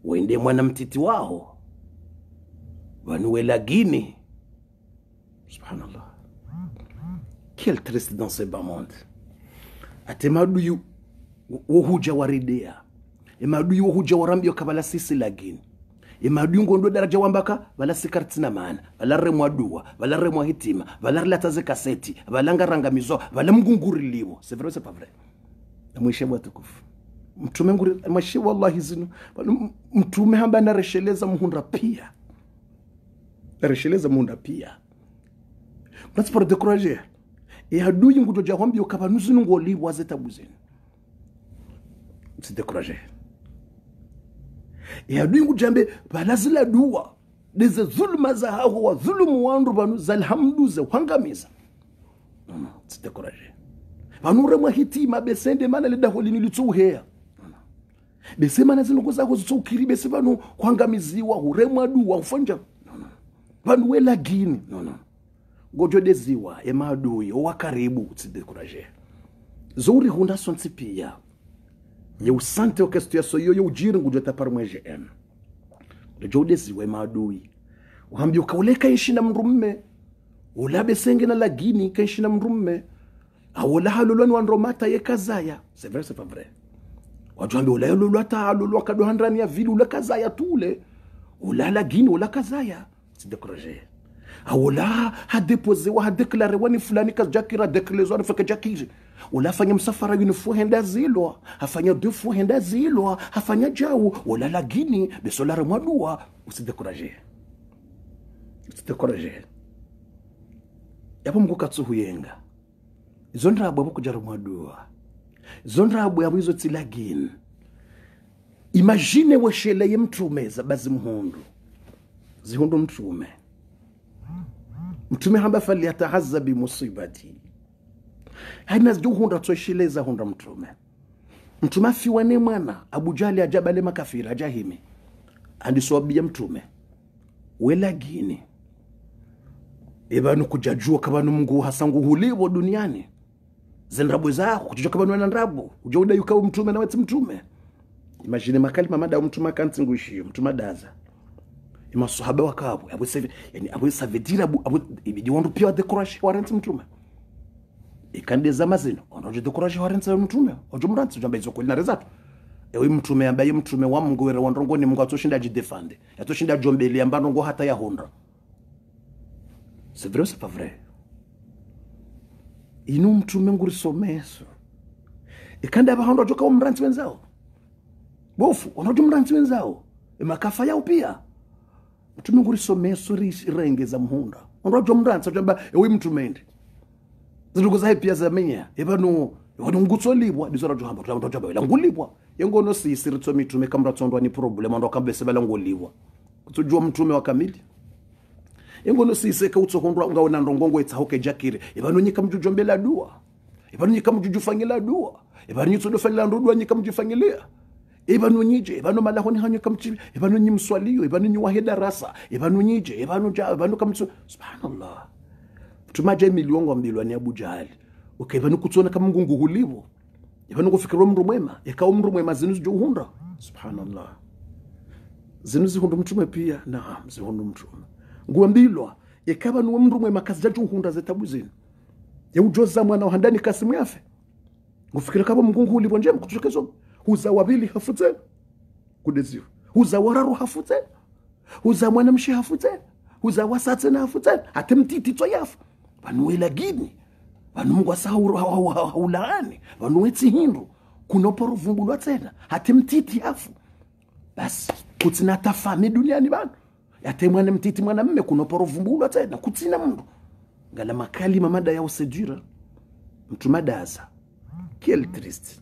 wende mwana mtiti wao wanuwe lagini subhanallah Quelle triste dans ce bas monde. Atemaduyu wohuja waridea. Emaduyu wohuja warambio kabala sisi lagini. Emaduyu ngondo daraja wambaka bala sikartina maana. Bala remwa duwa, bala remwa hitima, bala relataze kaseti, bala ngarangamizo, bala mgunguriliwo. C'est vrai, c'est pas vrai. Na mwishe watukufu. Mtume nguri mashi wallahi zinu. Mtume hamba naresheleza muhunda pia. Naresheleza muhunda pia. Unasipora dekuraje? ehadui ngutoja kwambia ukapanuzi nungoli waze tabu zenu sidekuraje ehadui ngujambe balazila dua deze zuluma za haho wa dhulumu wandu vanu zalhamduze uhangamiza mm, sidekuraje vanure mwahitima besende mana ledaholini litsuuheya mm, bese mana zinongo zako zitsoukiri bese vanu kuhangamiziwa huremwa duwa ufanja vanu mm, welagini nono no gotodeziwa emaadui owakaribu kutsidikuraje zouri hunda sontsipiya yeusante okesituyaso yoyo ujiri ngujota parimweje ena udejodeziwa emaadui uhambi ukauleka inshina mrumme ula senge na lagini kenshina mrumme awolahalulwani wanromata yekazaya sevre sevavre wajuambi ulayolulwata alulwa kadohandrani ya vili ula kazaya tule ula lagini ulalagini ulakazaya sidekuraje wala hadepozewa hadeklarewa ni fulani zo kajakira adeklezwa nifakajakiri wala fanya msafara une fois henda zilo afanya deux fois henda zilo afanya jau wala lagini besolare mwadua usidekuraje usidekuraje yapo mngu katsuhuyenga izo ndabwe abo kujara mwadua izo ndabwe abo izo tsilagini imagine wesheleye mtrumeza bazi mhundu zihundu mtume mtume hamba falyatahaza bimusibati hanazuhunda tsoshileza hunda mtume mtume afiwane mwana abujali ajabale makafira ajahimi andisowabia mtume welagini ibanu kujajua kabanu mungu hasangu hulibo duniani zendrabwe zako kujua kabanu wana ndabu uja udayukawo mtume nawetsi mtume imagine makalima madau mtume akansinguishiyo mtume daza masahaba wakabo abu sevi yani abu sevi dira abu abu abo wando pia the courage warrant mtume ikandeza mazino onoje the courage warrant mtume ojumrant jamba izo kweli na result ewe mtume ambaye mtume wa Mungu wera wandongo ni Mungu atoshinda jidefande atoshinda jombeli ambano ngo hata ya honda c'est vrai c'est pas vrai inu mtume ngurisomeso ikanda abahondo joka umranzi wenzao bofu onoje umranzi wenzao e makafa yao pia some suri tunongorisomeswo rirengeza mhunda onrajwa mransa twamba ewe mtumende zinduku zahe pia zamenyea epano wani ngutsolipwa disora tuhamba tuhamba tuhamba ila ngulipwa yengono siri tso mitume kamra tsondwa ni problem ndo kambe se bela bala ngolipwa jo mtume wa kamili yengono se ka utso kondwa nga ngaona ndongongo etsa hoke jakire ebanu nyika mjujombela dua ebanu nyika mjujufangela dua ebanu epano nyitsodo ndo dua nyika mjufangelia ebanonyije ebanomalakho nihanyeka muchibi darasa muswaliyo nyije edarasa ja ebanoka mutsu subhanallah tumaje miliongo mbilwa ni abujali okay ebanukutsona kama ngungu hulivo ebanokufikirwa mndu mwema ekawa mndu mwema zinu zijuhunda subhanallah zinu zihundu mtume pia naam zihundu mtume nguwa mbilwa ekaba nuwe mndu mwema kazi jajuhunda zetabu zinu ya ujoza mwana wa handani kasimu yafe ngufikira kaba mngungu hulivo nje mkutukezo huza wavili hafu tena kudeziwa huza wararu hafu tena huza mwanamshi hafu tena huza wasatsena hafu tena ate mtititso yafu vanhu welagini vanhu mungu asahawulaani vanhu wetsihindu kunopa ruvumbulwa tsena ate mtiti yafu basi kutsina tafame duniani vanhu yate mwana mtiti mwana mme kunopa ruvumbulwa kutina kutsina mndu ngala makalima madaya usedjira mntu madaza kiel triste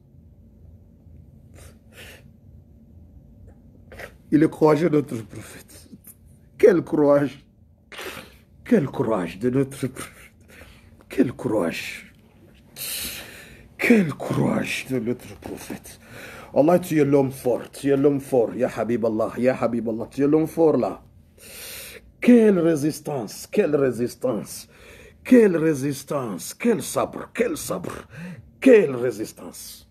il est courage de notre prophète. Quel courage Quel courage de notre prophète Quel courage Quel courage de notre prophète Allah, tu es l'homme fort, tu es l'homme fort, Ya Habib Allah, Ya Habib Allah, tu es l'homme fort là. Quelle résistance, quelle résistance, quelle résistance, quel sabre, quel sabre, quelle résistance.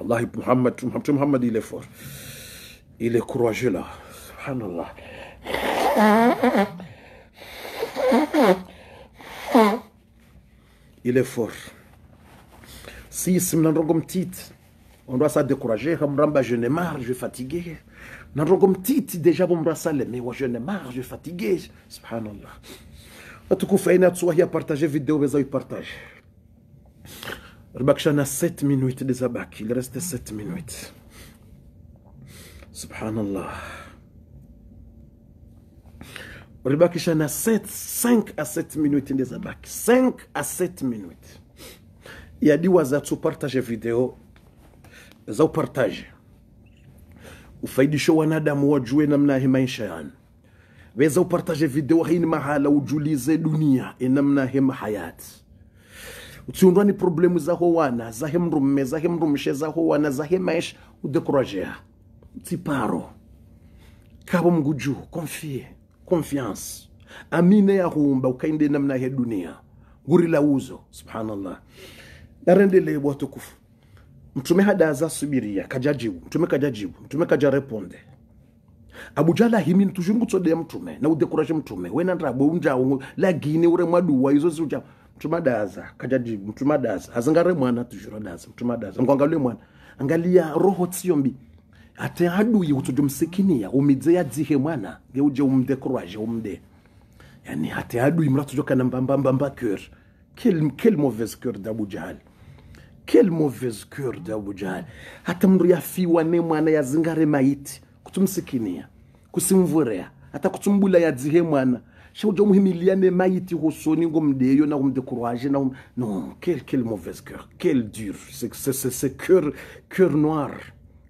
Allah, Muhammad, Muhammad, il est fort. Il est courageux là. Subhanallah. Il est fort. Si Simnandrogom Tite, on doit ça décourager. Ramramba, je n'ai marre, je suis fatigué. Nandrogom Tite, déjà, bon bras ça mais moi, je n'ai marre, je suis fatigué. Subhanallah. En tout cas, Faina, tu sois à partager vidéo, mais ça, partage. Rabakshan a 7 minutes de Zabak. Il reste 7 minutes. سبحان الله. Olibaki Chana, 5 à 7 minutes, il les 5 à 7 minutes. Il a dit Wazatsu, partage vidéo. Zao partage. وفايدشوا wanadamu wajue namna hii maisha yani weza upartaje video hii ni mahala ujulize dunia namna hii hayati utsiundwa ni problemu zaho wana zahe mrume zahe mrumshe zaho wana zahe maisha udekurajea tsiparo kabo mguju konfie confiance amine ya humba ukainde namna ya dunia guri la uzo subhanallah narendele watukufu mtume hada za subiria kajajibu mtume kajajibu mtume kaja reponde abujala himin tujungu tsodea mtume na udekuraje mtume wena ndrabo unjawo lagine ure mwaduwa izo ziuja mtume daza kajajibu mtume daza azangare mwana tujura daza mtume daza ngwangalwe mwana angalia roho tsiyombi ate adui ya dzihe mwana umde umde yani quel, quel mauvaise cœur d'Abu quel mauvaise cœur d'Abu Jahal hata mndu yafiwa ne mwana zingare maiti kutumsikinia kusimvurea hata kutumbula dzihe mwana maiti husoni na umde courage na um... non quel, quel mauvaise cœur quel dur c'est ce cœur cœur noir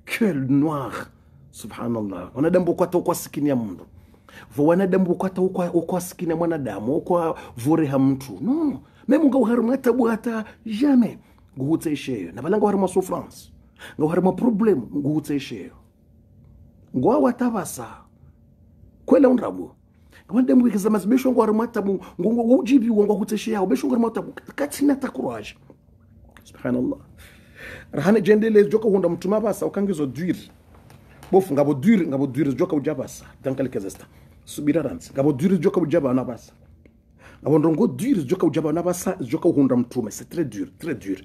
gueule noir subhanallah wanadamu sikini ya mundu vo wanadamu bokwata ukwasikinia mwanadamu ha mtu no meme ngauharimu atabwata jame nguhutsa isheyo na navala ngauharimu souffrance ngauharimu problem nguhutsa isheyo ngowawatavasa kwela undrabu wanadamu wikiza mazi besho ngauharimu atabu ngoujibiwa ngwahutsa isheyawo besho ngauharimu atabu katina takurwaje subhanallah rahane jendele joka hunda mutuma basa ukangizo dwir bofu ngabo dwir ngabo dwir joka ujabasa dankali kezesta subira ranzi ngabo dwir joka ujaba na basa ngabo ndongo dwir joka ujaba na basa joka hunda mutuma c'est très dur très dur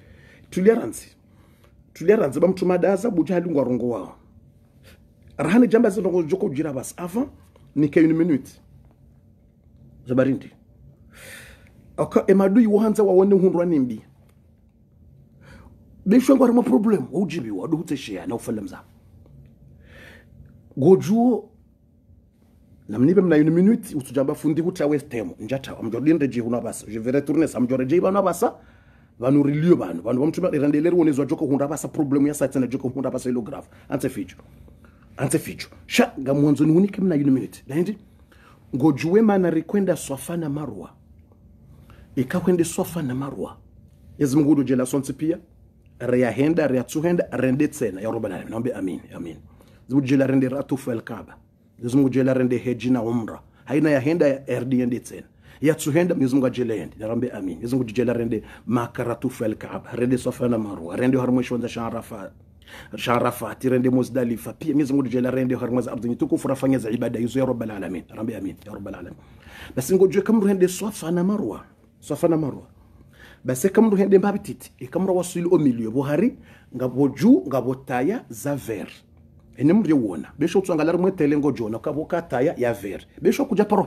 tulia ranzi tulia ranzi bamutuma daza buja halingwa rongo wao rahane jamba zindongo joka ujira basa avant ni ka une minute zabarindi aka emadui wohanza wawone hundwa nimbi beswengo ari maproblem wa u jiviwa lowu tsexiya na wu fanele mzama gojuwo namnibe mna yini minuti utsuja bafundi kutha westemo njata amjori lindre je huna basa jivere turine sa amjori je ibana basa vanu rilio banu vanu vamtuma irande leri wone zwa joko hunda basa problemu ya satsena joko hunda basa ilo graf anse fijo anse fijo sha ga mwanzo ni unike mna yini minuti nandi ngojuwe mana rikwenda swafana marua ikakwende e swafana marua ezimgudu jela sonsi pia reyahenda reyazuhenda rende tsena ya rabbal alamin naombe amin amin zimujela rende ratufu alkaaba zimujela rende heji na umra haina yahenda ya erdende tsena yatsuhenda mwenyezi mungu ajelehende narambe amin mwenyezi mungu tijela rende makaratufu alkaaba rende safa na marwa rende har mwisho wanza sharafat sharafati rende muzdalifa pia mwenyezi mungu tijela rende har mwaza ardhi tukufu rafanya za ibada hizo ya rabbal alamin narambe amin ya rabbal alamin basi ngojwe kama rende safa na marwa safa na marwa basekamuru hende mbabititi ikamura wasuli o milieu bohari ngaboju ngabotaya za vere ene muryo wona besho utsangalara mwetele ngo jona kaboka taya ya vere besho kuja paro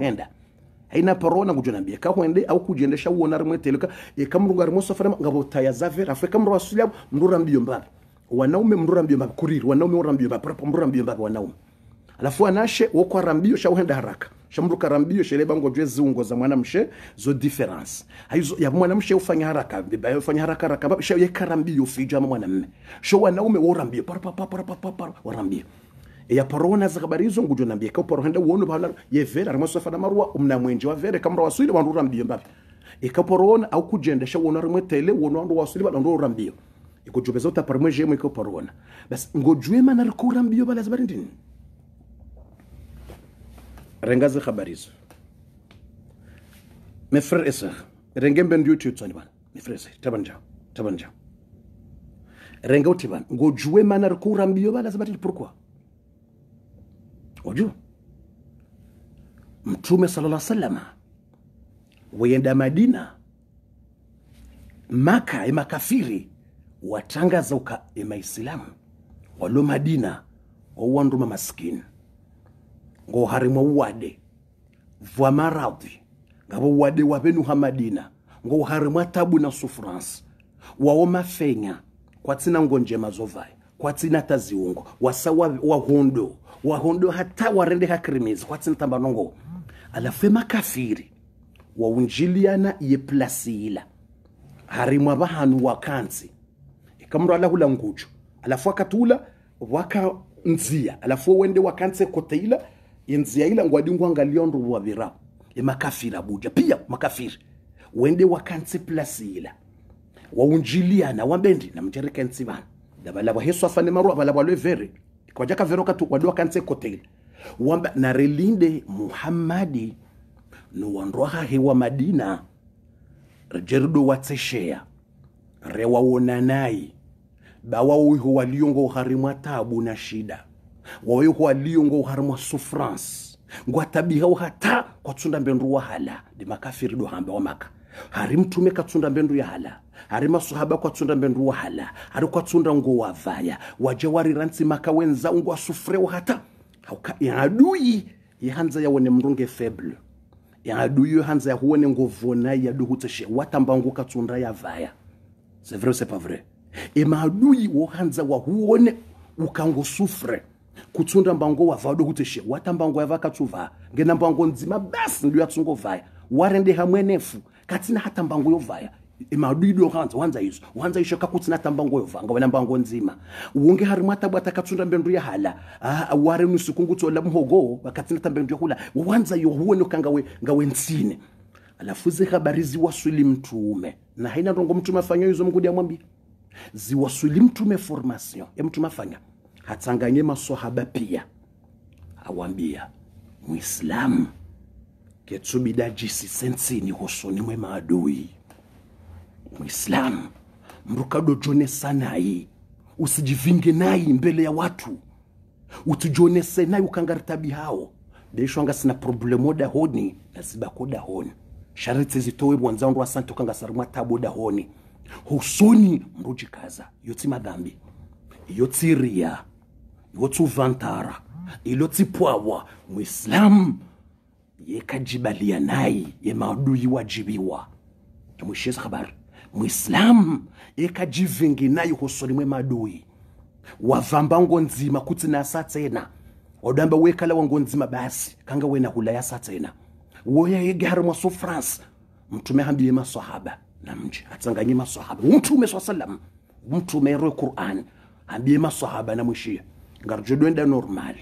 haina paro kujona bia kahwende au kujendesha wona rimwetele ka ikamuru ngarimo safara ngabotaya za vere afika muru wasuli abo murura mbiyo wanaume mrura mbiyo mbabe kuriri wanaume mrura mbiyo mbabe mrura mbiyo mbabe wanaume alafu anashe wokwarambio shauhenda haraka shamruka rambio shere bango je zungo za mwana mshe zo difference hayo ya mwana mshe ufanya haraka biba ufanya haraka haraka ba shaye karambio fija mwana mwanamme sho wanaume wo rambio par par par par par par e ya parona za habari hizo ngujo ka paro parohenda uone bana ye vera sofa na marwa umna mwenje wa vere kamra waswile wandu rambio mbapi e, parona au kujenda kujendesha wona rumwe tele wona uone wandu waswile bandu rambio ikujobeza e, utaparimwe ka parona bas ngo ngojwe mana rikura mbio bala zabari ndini rengazi habari hizo mefrer esah rengembe ndiyo tiyo tsani bana mefrer esah tabanja tabanja renga uti Ngo juwe mana rikura mbiyo bana zabatili pourquoi Oju. mtume sallallahu alaihi wasallam weyenda Madina Maka emakafiri watangaza uka emaislamu walo Madina wauwanduma maskini ngo ngohari mwauwade vwa maradhi ngabo uwade wa benu ha madina ngohari mwa tabu na sufransi wao mafenya kwatsina ngonjema zovaya kwatsina ta ziungo wasa wahondo wa wa hondo hondo hata warende kwa tsina tamba nongo alafu makafiri unjiliana ye plasila plasiila harimwa vahanu wakanzi ikamro e alahula ngucho alafu akatula wakanzia alafu wende wakanze koteila inzia ila ngwadingwa ngaliondo wavira emakafiri buja pia makafiri wende wakansi plasila waunjiliana wambendi na namterekensi vana wa hesu afane marua bala valava lwevere kwajaka vero katu wadua kanse kotela wamba na relinde muhammadi nuwandwaha hewa madina jerido watseshea rewa wonanai bawa uiho waliongo harimwa tabu na shida wawe waweho aliyo harimo souffrance ngo hatabihawo hata kwatsunda mbendu wa hala ndi makafiri do hamba wa maka hari mtume katsunda mbendu ya hala hari masuhaba kwatsunda mbendu wa hala hari kwatsunda ngo wavaya waja wariransi maka wenza ngo asufrewo hata hauka adui yahanza yawone mrunge feble yaduyo hanza yahuone ngovona yaduhuteshe watamba ngo katsunda yavaya c'est vrai c'est pas vrai emaadui wohanza wahuone sufre kutsunda mbango wa wavaodo kuteshe watambango yavakatsuva ngena mbango nzima basi ndiyo vaya warende hamwe nefu katsina hata mbango yo yovhaya madwidu okanza wanza izo wanza isho kakutsina tambango vanga wena mbango nzima wonge hari mwatabwa takatsunda mbendu ya hala ah, ware nusu kungutsola mhogo wakatsina tambendu ya hula wanza yo huwe nokangawe ngawe ntsine alafu zihabari ziwaswili mtume na haina ndongo mtume afanya izo mngudi amwambia ziwaswili mtume formation ya mtume afanya hatanganye maswahaba pia awambia mwislamu ketsubida hosoni mwe maadui mwislamu mrukadojone sanai usijivinge nai mbele ya watu utujionese nai ukangaritabi hao deishwanga sina problemo dahoni nazibako dahoni shariti zitowe mwanzao ndo ukanga sarumwa tabo dahoni hosoni mrujikaza yotsi madhambi yotsi ria yotsi uvantara ilotsi pwawa muislamu yekajibalia naye yemaadui wajibiwa tumwishiyesa habari muislamu yekajivingi nai husoni mwe madui wavamba ngo nzima kutsi nasa tsena wadamba wekala wango nzima basi kanga wena hula yasa tsena woya yegare mwa france mtume hambile maswahaba namje atsanganye maswahaba umtume saa salam umtume erwe qur'an hambile maswahaba namwishiya ngari tinodoenda normal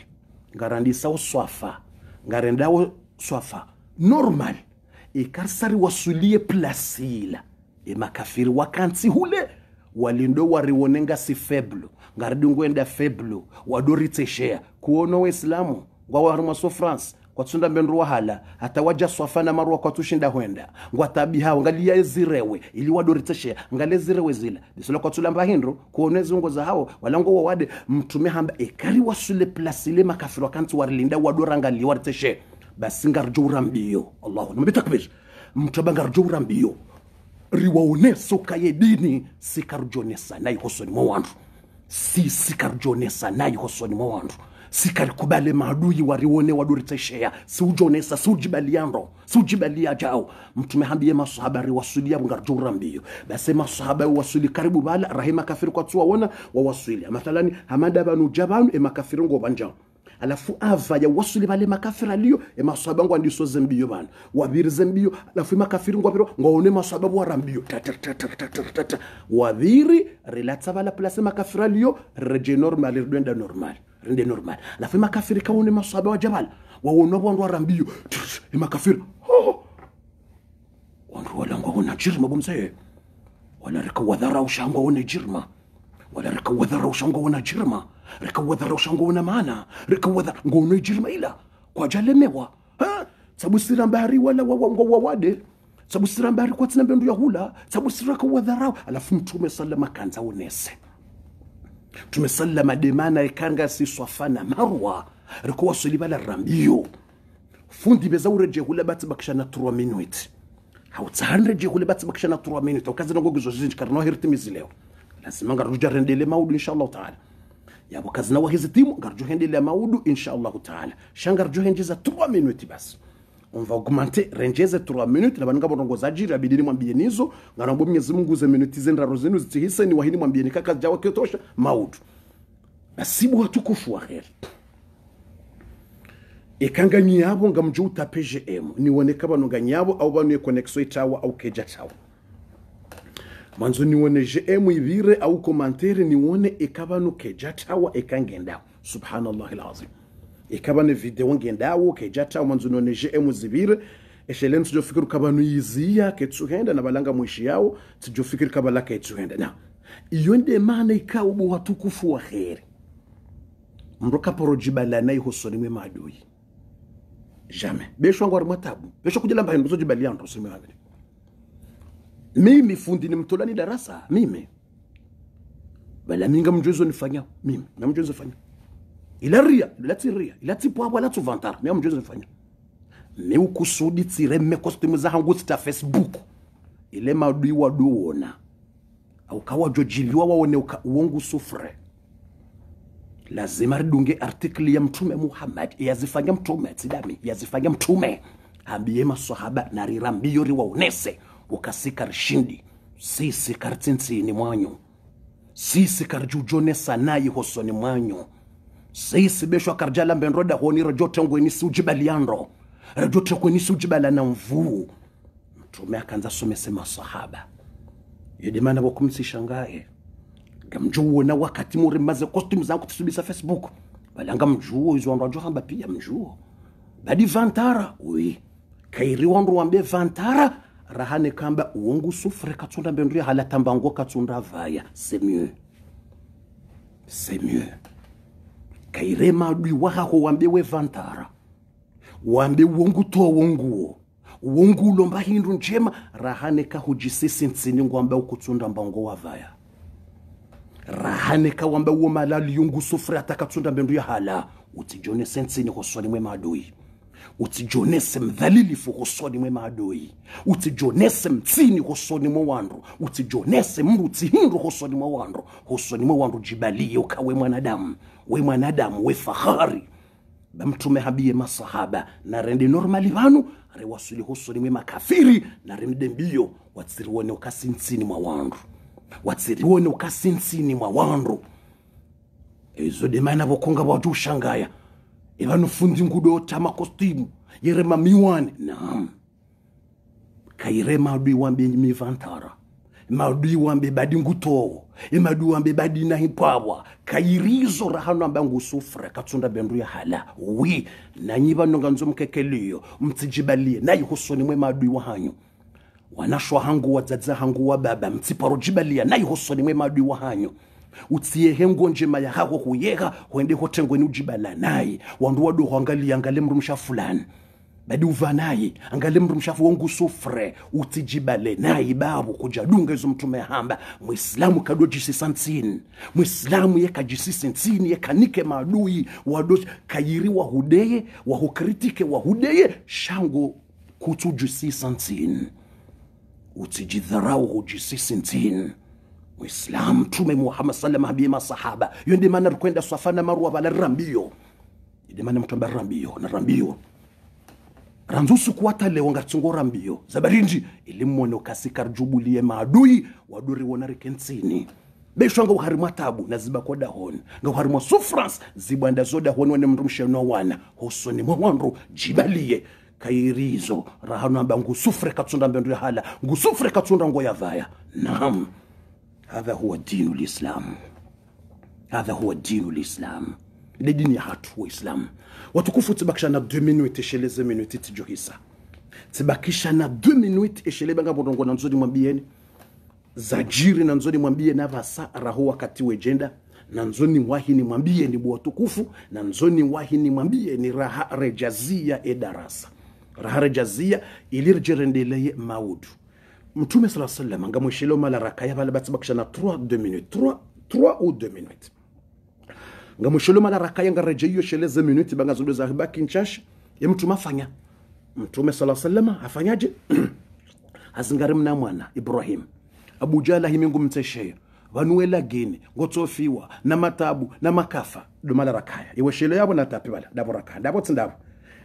ngari handisawo swafa ngari endawo swafa normal ikarisariwa suli yepulasila emakafiri wakantsi hule walindo wariwo nengasi feblo ngari dingoenda feblo wadoritsesheya kuona weislamu ngwawarimwa so france kwatsunda mbendu hata waja swafa na marwa kwatushinda hwenda ngwatabihawo ngaliya zirewe ili wadoriteshe ngale zirewe zila bisula mba hindro kuonezi ungo za hawo walango wawade mtume hamba ekari wa wasule plasile makafiri wakanti warilinda wadorangaliye wariteshe basi ngarjoura mbiyo allahu nambi takbir mtaba ngarjoura riwaone soka ye dini sikarjonesa nai hosoni mo wandu si sikarjonesa nai hosoni mo wandu sikalikubale maadui warione waduriteshea siujonesa siujibaliando siujibalia jao mtume hambie masahaba riwasulia ngarjura mbio base masahaba wasuli karibu bala rahima kafiri kwa tuwa wona wawasulia mathalani hamada banu jabanu emakafiri ngo banjao alafu ava ya wasuli bale makafiri aliyo emasahaba ngo andisoze mbiyo bana wabiri mbiyo alafu makafiri ngo apiro one masahaba bwara mbiyo wabiri rilatsa bala place makafiri aliyo reje normal ridwenda normal ndio normal alafu makafiri kaone maswahaba wa jabal wa waona rambiyo warambio makafiri oh. wandu walangwa wona jirma bomseye rika wadhara ushangwa wona jirma rika wadhara ushangwa wona jirma rika wadhara ushangwa wona maana rika wadhara ngona jirma ila kwa jalemewa ha sabu mbari wala wawangwa wawade sabu mbari kwa tsinambe ya hula sabu siraka wadharau alafu mtume sallama kanza onese mtume sallama demana ekangasi swafa na marwa riko wasoli rambio fundi beza bakisha na urejehula batsi bakishana 3 minute hautsahanrejehule batsi bakishana 3 minute aukazi nangogizo zinji karna wahiritimizilewo lazima rujia rendele maudu insha Allah taala ya yabo kazi nawahizi timu ngarujo hendele maudu insha Allah taala shangarujo za 3 minute basi on va augmenter renjeze 3 minutes na nabanunga borongozaji rabidi bidini mwambie nizo ngo mwezi Mungu ze minutes ze ndaro zenu zitihise ni wahini mwambie nikaka jawa kiotosha maudu nasibu watukufu wa heri ikanga nyabo ngamju utapeje emu nioneka bano nganyabo au bano connection itawa au keja tawa manzo ni wone gm ibire au commentaire ni komantere nione ikabanu keja tawa ikangendawo subhanallahil azim ikaba ikabane video ngenda yawo kejata umanzu noneje emuzibire esheleni tujofikiri kabanu yiziya ketsuhenda na balanga mwishi yao tujo yawo tujofikiri kabala ketsuhenda na iyo nde maana ikaubo watukufu wa kheri mndu kaporojibalana ihusonimwe maadui jamais besho wangu besho tabu besho kujilamba jibali kuzojibalia ndu usonimwe maadui mimi fundi ni mtolani darasa mimi bala minga mjuzo nifanya mimi na mjuzo fanya ria ilaria ilatsiria ilatsipwapwa ilatsuvantara neya mujezi nifanya meukusudi tsireme kostimu zahangu tsita facebook ile madui waduona ukawajojiviwa waone uongu sufre lazima ridunge artikli ya mtume muhammad yazifanya mtume tsidami yazifanya mtume ambiye maswahaba narira mbiyo riwaonese ukasika rishindi sisi karitsintsini mwanyu sisi karijujonesa nayi hosoni mwanyo seisibeshwa karjala mbenroda honi rejote ngwenisi ujibalianro rejote kwenisi ujibala na mvuu mtume akanza somese masahaba yedimana wakumsishangaye ngamjuo na wakati murimaze costume zangu tisubisa facebook balanga mjuo izwandu ajohamba pia mjuo badi vantara ui kairi wandu wambe vantara rahane kamba uongu sufre katsunda mbendu ya halatambango katsunda vaya c'est mieux c'est mieux kairema adui wa dwi wahaho wambewe vantara wambe wongutoa wonguo wongulo mba hindu njema rahane ka hujisisi ntsini ngwamba ukutsunda mbango wa vaya rahane ka kawamba uwo malali yungu sufre atakatsunda mbendu ya hala utijonese ntsini hosoni mwe maadui utijonese mdhalilifu husoni mwe maadui utijonese mtsini husoni mwe wandu utijonese mruti hindu husoni mwe wandu husoni mwe wandu jibaliye ukawe mwanadamu we mwanadamu we fahari bamtume habie masahaba narende normali vanu rewasulihusu nimwe makafiri rende mbio watsiriwone ukasintsini mwa wandu watsiriwone ukasintsini mwa wandu ezo demana vokonga vatu ushangaya fundi ngudo otama kostimu yerema miwane naam kaire adui wambe mivantara maadui wambe badi ngutoo imaduwa mbe badina himpwawa kairizo rahano ambe angusufre katsunda bendu ya hala wi nanyiba vanonga nzo mkekeliyo nayi husoni mwe madui wahanyu wanashwa hangu wadzadza hangu wa baba mtsiparo jibaliya nayi husoni mwe madui wahanyu utsiyehe nguo njema hako huyeha huende hotengweni ujibala nayi wandu wadu huangalia mrumsha fulani badi uva uvanayi angali mrumshafu wongu sufre utijibale nayi babu kujadunga izo mtume hamba mwislamu kadua jisisa nsini mwislamu yekajisisi nsini yekanike maadui wado kayiri wahudeye wahukritike wahudeye shangu kutujisisa nsini utijidharau hujisisi nsini mwislam mtume muhammad sallam habie masahaba yo ndi maana rikwenda safa na marwa bala rambiyo ndi maana mtu ambaye rambiyo na rambiyo ranzusu kuwata lewo ngatsongora zabarinji ilimone ukasikarujubulie maadui waduri wonarike ntsini beshwanga uhari mwa tabu na ziba nga uhari mwa sufrance zibwanda zoda hon wane mndu msheno wana hosoni mwa wandu jibalie kairizo amba ngusufre katsunda mbendu ya hala ngusufre katsunda ngo ya vaya naam hadha huwa dinu lislam hadha huwa dinu lislam ile dini ya hatu wa islamu watukufu na 2 minutes esheleze minute tijuhisa na 2 minutes eshele banga bodongo na nzuri mwambieni zajiri na nzodi mwambie na vasa raho wakati wejenda na nzoni wahi ni mwambie ni bwatukufu na nzoni wahi ni mwambie ni raha rejazia edarasa raha rejazia ilirjerendeleye maudu mtume sallallahu sala salam ngamweshelo mala rakaya vale na 3 2 minutes 3 3 ou 2 minutes ngamushole madaraka ye ngareje ze minuti bangazungumza habaki nchasha ya mtume afanya mtume sala sallama afanyaje [CLEARS THROAT] azingari mna mwana ibrahim abu jala himingu mtesheya vanuela gene ngotsofiwa na matabu na makafa do rakaya iwe shele yavo natapi vala davo rakaya ndavo tsindavo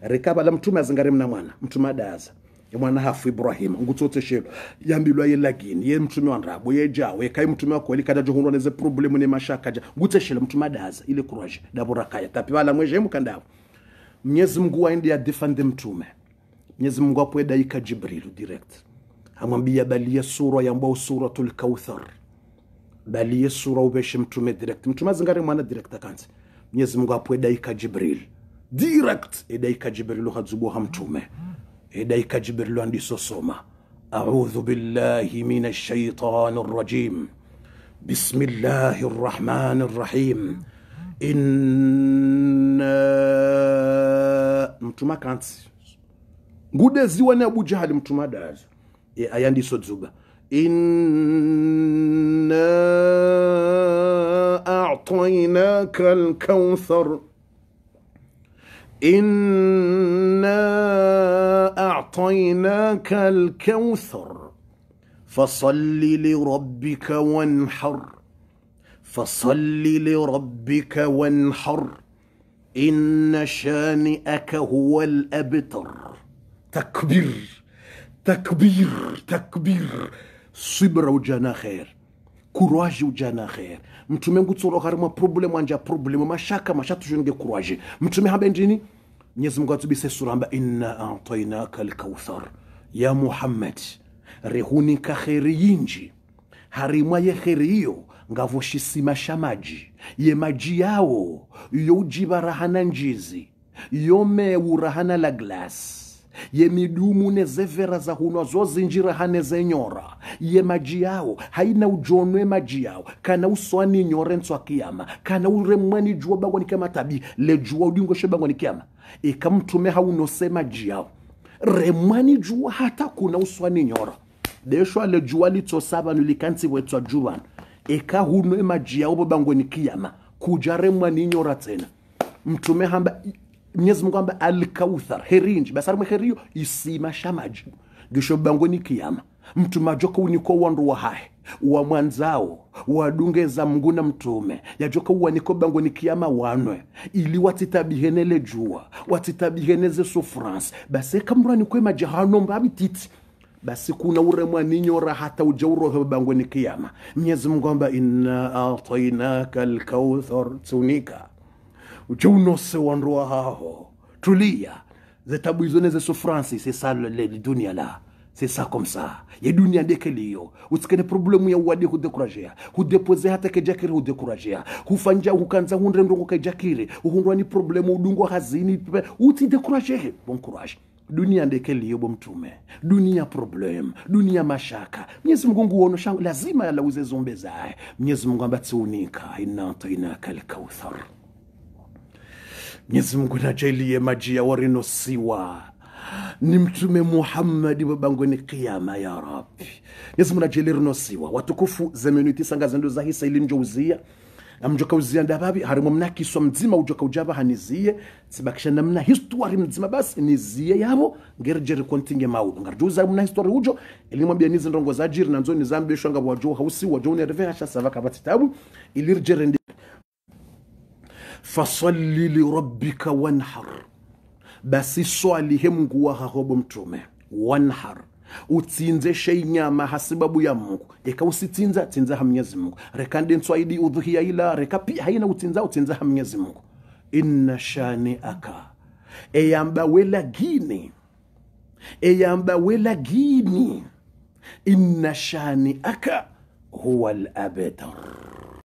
rikavala mtume azingari mna mwana mtume adaza mwana hafu Ibrahim ibrahima ngutsotseshelo yambilwa ye lagini ye mtume wa ye jawe kai mtume wa kweli kada johunrwa neze problemu ne mashaka ja ngutseshelo mtume adaza ile kuraje davorakaya tapi vala mweje mukandavo mnyezi mngu aende yadifande mtume mnyezi mngu apo yedaika jibrilu direct amwambia ya sura yambwa suratul kauthar ya sura ubeshe mtume direct mtume azingare mwana direct akanzi mnyezi mngu apo yedaika jibril direct edaika jibrilu hadzubuha mtume mm -hmm. هديك جبرلو عندي سوسوما أعوذ بالله من الشيطان الرجيم بسم الله الرحمن الرحيم إن متوما كانت غودة زيوان أبو جهل متوما داز أيان دي سوزوبا إن أعطيناك الكوثر إنا أعطيناك الكوثر فصل لربك وانحر فصل لربك وانحر إن شانئك هو الأبتر تكبير تكبير تكبير صبر خير courage ujana khere mtume ngutsoro kare mwa problem anje problem mashaka jenge courage mtume habe ndini Mwenyezi Mungu atubise suramba inna atainaka alkawthar ya Muhammad rehunika kheri yinji harimwa ye kheri iyo sha maji ye maji yawo yo ujivaraha na njizi yomeurahana la glasi yemidumune za huno zozinjira hane zenyora ye maji yao haina ujonwe maji yao kana uswani nyore ntswa kiyama kana uremwani jua bagwa nikama tabi lejua udingoshe bagwa nikiama ikamtume haunose maji yao remwani jua hata kuna uswani nyora deshwa lejua litosabanu likansi wetwa juan hunwe maji yao bobangwe nikiama kuja remwani nyora tena mtume hamba mwenyezi mungu amba alkauthar herinji basari mwe heriyo isimashya maji gisho bango ni kiyama mtu majoka uniko wandu wa hae wa mwanzao wadungeza mguna mtume yajoka uwaniko bango ni kiyama wanwe ili watitabihenele jua watitabiheneze souffrance basi kamrani kwema jahanomba abititi basi kuna mwaninyo ninyora hata ujaurohe bango ni kiyama mnyezi mungu amba inna atainaka alkauthar tunika ucheunose wanrua haho tulia Ze tabu izone zeso Se sesalo le dunia la Se ça comme ça ye dunia deke liyo usikene problemu ya uwadi hudhekurajea hudhepoze hata kejakiri hudhekurajea hufanja hukanza hunrenrongo kejakiri uhundwa ni problemu udungo hazini dekurajehe. bon courage dunia ndeke liyo bomtume dunia problem dunia mashaka Mnyezi mungu uono shangu lazima ya lauze zombe zaye mwenyezi mungu ambatsiunika inatainaka lkauthar Mwenyezi Mungu najalie maji ya warinosiwa ni mtume muhammadi ni kiama ya rabi mwenyezi mungu najalie rinosiwa watukufu zemenu itisanga za hisa ilimjouzia uzia ndababi harimo kiswa mzima ujoka ujokaujaba haniziye tsibakisha namna histori mzima basi niziye yabo ngerjeri kontinge maudo ngarjuza mna histori ujo ilimwambia nizi ndongo za jiri nanzo nizambishwa ngabo wajo hausi wajo nerve hasha savaka batitabu ilirjeri fasalli lirabbika wanhar basi swalihe mungu hahobo mtume wanhar utsinze sheinyama hasibabu ya mungu reka usitsinza tsinza ha mnyezi mungu reka ndenswaidi udhuhiya ila reka pia haina utsinza utsinza ha mungu inna shaniaka eyamba welagini eyamba welagini inna shaniaka huwa labtar